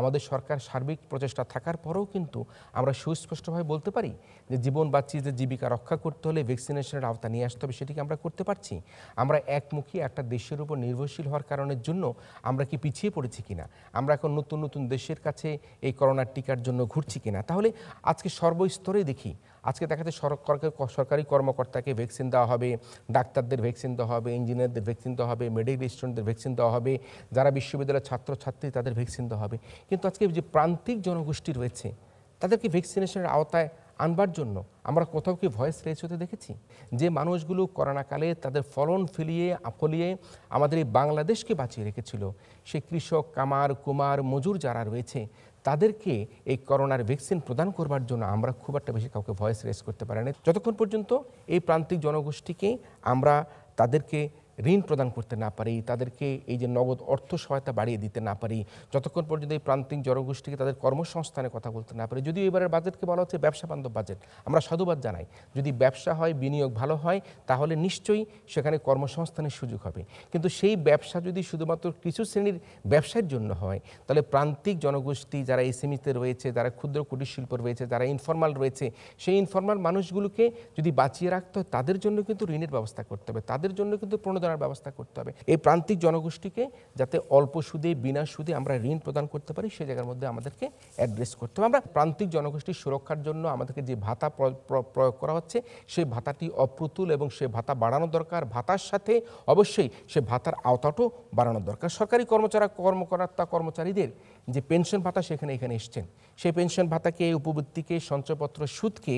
আমাদের সরকার সার্বিক প্রচেষ্টা থাকার পরেও কিন্তু আমরা সুস্পষ্টভাবে বলতে পারি যে জীবন যে জীবিকা রক্ষা করতে হলে ভ্যাকসিনেশনের আওতা নিয়ে আসতে হবে সেটিকে আমরা করতে পারছি আমরা একমুখী একটা দেশের উপর নির্ভরশীল হওয়ার কারণের জন্য আমরা কি পিছিয়ে পড়েছি কিনা আমরা এখন নতুন নতুন দেশের কাছে এই করোনার টিকার জন্য ঘুরছি কিনা তাহলে আজকে সর্বস্তরে দেখি আজকে দেখা যাচ্ছে সরকারি কর্মকর্তাকে ভ্যাকসিন দেওয়া হবে ডাক্তারদের ভ্যাকসিন দেওয়া হবে ইঞ্জিনিয়ারদের ভ্যাকসিন দেওয়া হবে মেডিকেল স্টুডেন্টদের ভ্যাকসিন দেওয়া হবে যারা বিশ্ববিদ্যালয়ের ছাত্রছাত্রী তাদের ভ্যাকসিন দেওয়া হবে কিন্তু আজকে যে প্রান্তিক জনগোষ্ঠী রয়েছে তাদেরকে ভ্যাকসিনেশনের আওতায় আনবার জন্য আমরা কোথাও কি ভয়েস রেজ হতে দেখেছি যে মানুষগুলো করোনাকালে তাদের ফলন ফেলিয়ে ফলিয়ে আমাদের এই বাংলাদেশকে বাঁচিয়ে রেখেছিল সে কৃষক কামার কুমার মজুর যারা রয়েছে তাদেরকে এই করোনার ভ্যাকসিন প্রদান করবার জন্য আমরা খুব একটা বেশি কাউকে ভয়েস রেস করতে পারি না যতক্ষণ পর্যন্ত এই প্রান্তিক জনগোষ্ঠীকে আমরা তাদেরকে ঋণ প্রদান করতে না পারি তাদেরকে এই যে নগদ অর্থ সহায়তা বাড়িয়ে দিতে না পারি যতক্ষণ পর্যন্ত এই প্রান্তিক জনগোষ্ঠীকে তাদের কর্মসংস্থানের কথা বলতে না পারি যদিও এবারের বাজেটকে বলা হচ্ছে ব্যবসা বান্ধব বাজেট আমরা সাধুবাদ জানাই যদি ব্যবসা হয় বিনিয়োগ ভালো হয় তাহলে নিশ্চয়ই সেখানে কর্মসংস্থানের সুযোগ হবে কিন্তু সেই ব্যবসা যদি শুধুমাত্র কিছু শ্রেণীর ব্যবসার জন্য হয় তাহলে প্রান্তিক জনগোষ্ঠী যারা এসএমইতে রয়েছে যারা ক্ষুদ্র কুটির শিল্প রয়েছে যারা ইনফর্মাল রয়েছে সেই ইনফর্মাল মানুষগুলোকে যদি বাঁচিয়ে রাখতে হয় তাদের জন্য কিন্তু ঋণের ব্যবস্থা করতে হবে তাদের জন্য কিন্তু প্রণোদন প্রণোদনার ব্যবস্থা করতে হবে এই প্রান্তিক জনগোষ্ঠীকে যাতে অল্প সুদে বিনা সুদে আমরা ঋণ প্রদান করতে পারি সে জায়গার মধ্যে আমাদেরকে অ্যাড্রেস করতে হবে আমরা প্রান্তিক জনগোষ্ঠীর সুরক্ষার জন্য আমাদেরকে যে ভাতা প্রয়োগ করা হচ্ছে সেই ভাতাটি অপ্রতুল এবং সে ভাতা বাড়ানো দরকার ভাতার সাথে অবশ্যই সে ভাতার আওতাটাও বাড়ানো দরকার সরকারি কর্মচারী কর্মকর্তা কর্মচারীদের যে পেনশন ভাতা সেখানে এখানে এসছেন সেই পেনশন ভাতাকে উপবৃত্তিকে সঞ্চয়পত্র সুদকে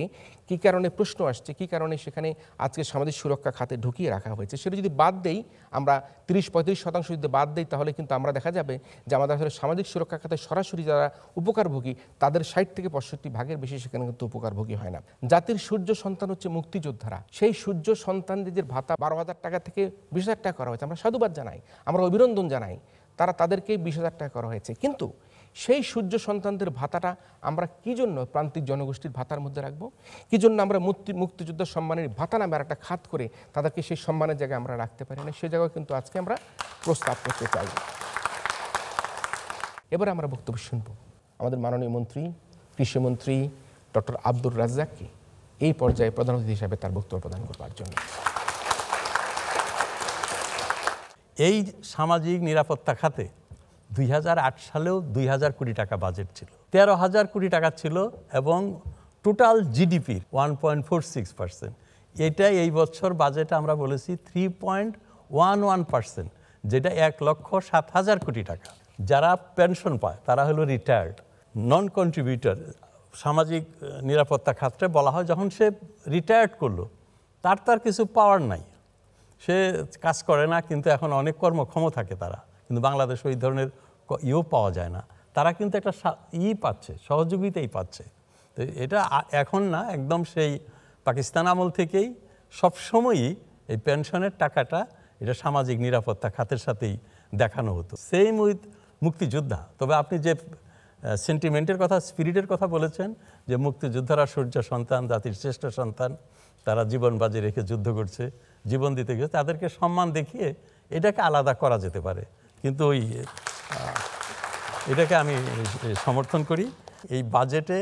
কী কারণে প্রশ্ন আসছে কী কারণে সেখানে আজকে সামাজিক সুরক্ষা খাতে ঢুকিয়ে রাখা হয়েছে সেটা যদি বাদ দেই আমরা তিরিশ পঁয়ত্রিশ শতাংশ যদি বাদ দেই তাহলে কিন্তু আমরা দেখা যাবে যে আমাদের আসলে সামাজিক সুরক্ষা খাতে সরাসরি যারা উপকারভোগী তাদের ষাট থেকে পঁয়ষট্টি ভাগের বেশি সেখানে কিন্তু উপকারভোগী হয় না জাতির সূর্য সন্তান হচ্ছে মুক্তিযোদ্ধারা সেই সূর্য সন্তানদের ভাতা বারো হাজার টাকা থেকে বিশ হাজার টাকা করা হয়েছে আমরা সাধুবাদ জানাই আমরা অভিনন্দন জানাই তারা তাদেরকেই বিশ হাজার টাকা করা হয়েছে কিন্তু সেই সূর্য সন্তানদের ভাতাটা আমরা কি জন্য প্রান্তিক জনগোষ্ঠীর ভাতার মধ্যে রাখব কি জন্য আমরা মুক্তি মুক্তিযুদ্ধ সম্মানের ভাতা নামে একটা খাত করে তাদেরকে সেই সম্মানের জায়গায় আমরা রাখতে পারি না সে জায়গায় কিন্তু আজকে আমরা প্রস্তাব করতে চাই এবার আমরা বক্তব্য শুনব আমাদের মাননীয় মন্ত্রী কৃষিমন্ত্রী ডক্টর আব্দুর রাজ্জাককে এই পর্যায়ে প্রধান অতিথি হিসাবে তার বক্তব্য প্রদান করবার জন্য এই সামাজিক নিরাপত্তা খাতে দুই সালেও দুই হাজার কোটি টাকা বাজেট ছিল তেরো হাজার কোটি টাকা ছিল এবং টোটাল জিডিপির one point four six percent এটা এই বছর বাজেটে আমরা বলেছি three point one one percent যেটা এক লক্ষ সাত হাজার কোটি টাকা যারা পেনশন পায় তারা হলো রিটায়ার্ড নন কন্ট্রিবিউটার সামাজিক নিরাপত্তা খাতে বলা হয় যখন সে রিটায়ার্ড করলো তার তার কিছু পাওয়ার নাই সে কাজ করে না কিন্তু এখন অনেক কর্মক্ষম থাকে তারা কিন্তু বাংলাদেশ ওই ধরনের ইও পাওয়া যায় না তারা কিন্তু একটা ই পাচ্ছে সহযোগিতাই পাচ্ছে তো এটা এখন না একদম সেই পাকিস্তান আমল থেকেই সবসময়ই এই পেনশনের টাকাটা এটা সামাজিক নিরাপত্তা খাতের সাথেই দেখানো হতো সেম উইথ মুক্তিযোদ্ধা তবে আপনি যে সেন্টিমেন্টের কথা স্পিরিটের কথা বলেছেন যে মুক্তিযোদ্ধারা সূর্য সন্তান জাতির শ্রেষ্ঠ সন্তান তারা জীবন বাজি রেখে যুদ্ধ করছে জীবন দিতে গিয়ে তাদেরকে সম্মান দেখিয়ে এটাকে আলাদা করা যেতে পারে কিন্তু ওই এটাকে আমি সমর্থন করি এই বাজেটে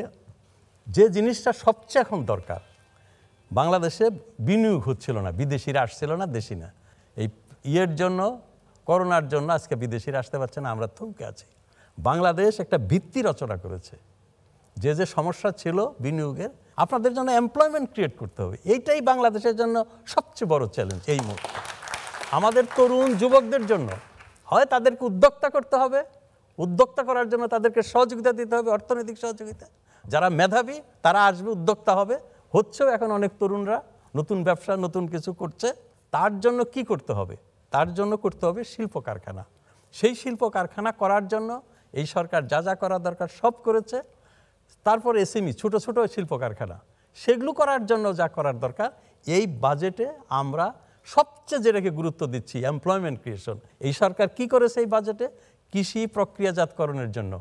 যে জিনিসটা সবচেয়ে এখন দরকার বাংলাদেশে বিনিয়োগ হচ্ছিল না বিদেশিরা আসছিল না দেশি না এই ইয়ের জন্য করোনার জন্য আজকে বিদেশিরা আসতে পারছে না আমরা থমকে আছি বাংলাদেশ একটা ভিত্তি রচনা করেছে যে যে সমস্যা ছিল বিনিয়োগের আপনাদের জন্য এমপ্লয়মেন্ট ক্রিয়েট করতে হবে এইটাই বাংলাদেশের জন্য সবচেয়ে বড় চ্যালেঞ্জ এই মুহূর্তে আমাদের তরুণ যুবকদের জন্য হয় তাদেরকে উদ্যোক্তা করতে হবে উদ্যোক্তা করার জন্য তাদেরকে সহযোগিতা দিতে হবে অর্থনৈতিক সহযোগিতা যারা মেধাবী তারা আসবে উদ্যোক্তা হবে হচ্ছেও এখন অনেক তরুণরা নতুন ব্যবসা নতুন কিছু করছে তার জন্য কি করতে হবে তার জন্য করতে হবে শিল্প কারখানা সেই শিল্প কারখানা করার জন্য এই সরকার যা যা করা দরকার সব করেছে তারপর এসএমই ছোট ছোট শিল্প কারখানা সেগুলো করার জন্য যা করার দরকার এই বাজেটে আমরা সবচেয়ে যেটাকে গুরুত্ব দিচ্ছি এমপ্লয়মেন্ট ক্রিয়েশন এই সরকার কি করেছে এই বাজেটে কৃষি প্রক্রিয়াজাতকরণের জন্য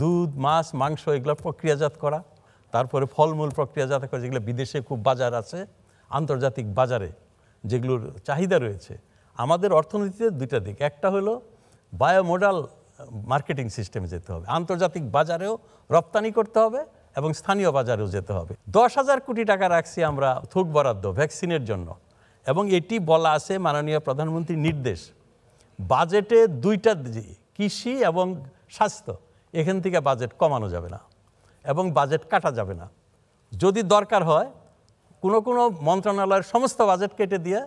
দুধ মাছ মাংস এগুলো প্রক্রিয়াজাত করা তারপরে ফলমূল প্রক্রিয়াজাত করা যেগুলো বিদেশে খুব বাজার আছে আন্তর্জাতিক বাজারে যেগুলোর চাহিদা রয়েছে আমাদের অর্থনীতিতে দুইটা দিক একটা হলো বায়োমোডাল মার্কেটিং সিস্টেমে যেতে হবে আন্তর্জাতিক বাজারেও রপ্তানি করতে হবে এবং স্থানীয় বাজারেও যেতে হবে দশ হাজার কোটি টাকা রাখছি আমরা থুক বরাদ্দ ভ্যাকসিনের জন্য এবং এটি বলা আছে মাননীয় প্রধানমন্ত্রীর নির্দেশ বাজেটে দুইটা কৃষি এবং স্বাস্থ্য এখান থেকে বাজেট কমানো যাবে না এবং বাজেট কাটা যাবে না যদি দরকার হয় কোনো কোনো মন্ত্রণালয়ের সমস্ত বাজেট কেটে দিয়ে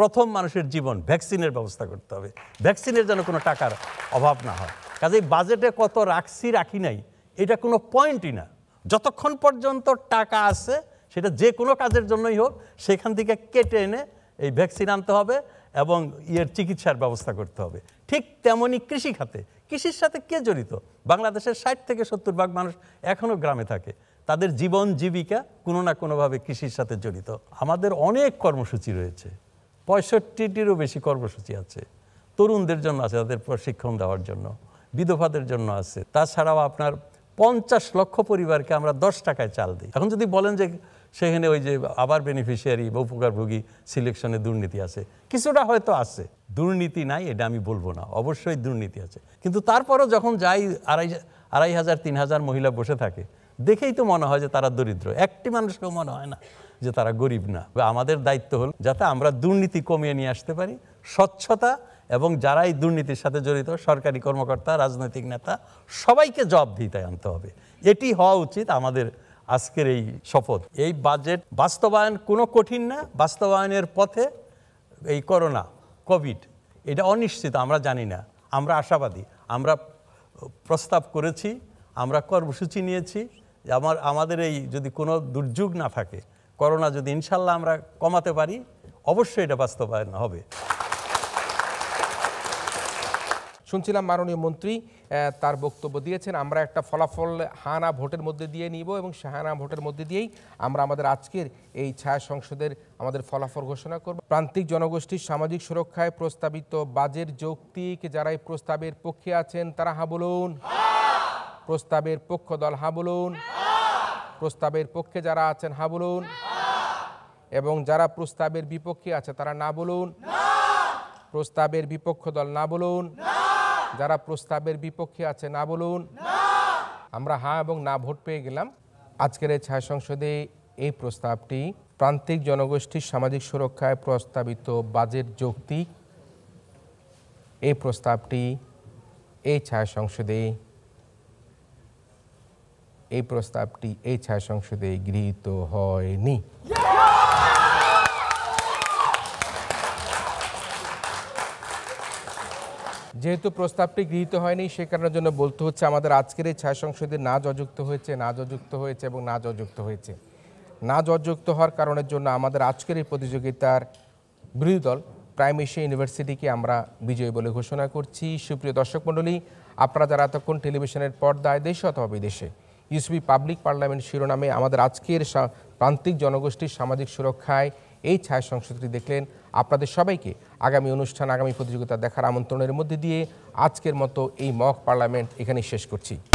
প্রথম মানুষের জীবন ভ্যাকসিনের ব্যবস্থা করতে হবে ভ্যাকসিনের যেন কোনো টাকার অভাব না হয় কাজেই বাজেটে কত রাখছি রাখি নাই এটা কোনো পয়েন্টই না যতক্ষণ পর্যন্ত টাকা আছে সেটা যে কোনো কাজের জন্যই হোক সেখান থেকে কেটে এনে এই ভ্যাকসিন আনতে হবে এবং ইয়ের চিকিৎসার ব্যবস্থা করতে হবে ঠিক তেমনই কৃষি খাতে কৃষির সাথে কে জড়িত বাংলাদেশের ষাট থেকে সত্তর ভাগ মানুষ এখনও গ্রামে থাকে তাদের জীবন জীবিকা কোনো না কোনোভাবে কৃষির সাথে জড়িত আমাদের অনেক কর্মসূচি রয়েছে পঁয়ষট্টিটিরও বেশি কর্মসূচি আছে তরুণদের জন্য আছে তাদের প্রশিক্ষণ দেওয়ার জন্য বিধবাদের জন্য আছে তাছাড়াও আপনার পঞ্চাশ লক্ষ পরিবারকে আমরা দশ টাকায় চাল দিই এখন যদি বলেন যে সেখানে ওই যে আবার বেনিফিশিয়ারি বা উপকারভোগী সিলেকশনে দুর্নীতি আছে কিছুটা হয়তো আছে দুর্নীতি নাই এটা আমি বলবো না অবশ্যই দুর্নীতি আছে কিন্তু তারপরও যখন যাই আড়াই আড়াই হাজার তিন হাজার মহিলা বসে থাকে দেখেই তো মনে হয় যে তারা দরিদ্র একটি মানুষকেও মনে হয় না যে তারা গরিব না আমাদের দায়িত্ব হল যাতে আমরা দুর্নীতি কমিয়ে নিয়ে আসতে পারি স্বচ্ছতা এবং যারাই দুর্নীতির সাথে জড়িত সরকারি কর্মকর্তা রাজনৈতিক নেতা সবাইকে জবাবদিহিতায় আনতে হবে এটি হওয়া উচিত আমাদের আজকের এই শপথ এই বাজেট বাস্তবায়ন কোনো কঠিন না বাস্তবায়নের পথে এই করোনা কোভিড এটা অনিশ্চিত আমরা জানি না আমরা আশাবাদী আমরা প্রস্তাব করেছি আমরা কর্মসূচি নিয়েছি আমার আমাদের এই যদি কোনো দুর্যোগ না থাকে করোনা যদি ইনশাল্লাহ আমরা কমাতে পারি অবশ্যই এটা বাস্তবায়ন হবে শুনছিলাম মাননীয় মন্ত্রী তার বক্তব্য দিয়েছেন আমরা একটা ফলাফল হানা ভোটের মধ্যে দিয়ে নিব এবং হানা ভোটের মধ্যে দিয়েই আমরা আমাদের আজকের এই ছায়া সংসদের আমাদের ফলাফল ঘোষণা করব প্রান্তিক জনগোষ্ঠীর সামাজিক সুরক্ষায় প্রস্তাবিত বাজেট যৌক্তিক যারা এই প্রস্তাবের পক্ষে আছেন তারা হা বলুন প্রস্তাবের পক্ষ দল হা বলুন প্রস্তাবের পক্ষে যারা আছেন হা হ্যাঁ বলুন এবং যারা প্রস্তাবের বিপক্ষে আছে তারা না বলুন প্রস্তাবের বিপক্ষ দল না বলুন যারা প্রস্তাবের বিপক্ষে আছে না বলুন আমরা হা হ্যাঁ এবং না ভোট পেয়ে গেলাম আজকের এই ছায় সংসদে এই প্রস্তাবটি প্রান্তিক জনগোষ্ঠীর সামাজিক সুরক্ষায় প্রস্তাবিত বাজেট যৌক্তিক এই প্রস্তাবটি এই ছায়া সংসদে এই প্রস্তাবটি এই ছায়া সংসদে গৃহীত হয়নি যেহেতু প্রস্তাবটি গৃহীত হয়নি সে কারণের জন্য বলতে হচ্ছে আমাদের আজকের এই ছায়া সংসদে নাজ অযুক্ত হয়েছে নাজ অযুক্ত হয়েছে এবং নাজ অযুক্ত হয়েছে নাজ অযুক্ত হওয়ার কারণের জন্য আমাদের আজকের এই প্রতিযোগিতার বিরোধী দল প্রাইম এশিয়া ইউনিভার্সিটিকে আমরা বিজয়ী বলে ঘোষণা করছি সুপ্রিয় দর্শক মণ্ডলী আপনারা যারা এতক্ষণ টেলিভিশনের পর্দায় দেশে অথবা বিদেশে ইউসিপি পাবলিক পার্লামেন্ট শিরোনামে আমাদের আজকের প্রান্তিক জনগোষ্ঠীর সামাজিক সুরক্ষায় এই ছায়া সংসদটি দেখলেন আপনাদের সবাইকে আগামী অনুষ্ঠান আগামী প্রতিযোগিতা দেখার আমন্ত্রণের মধ্যে দিয়ে আজকের মতো এই মক পার্লামেন্ট এখানে শেষ করছি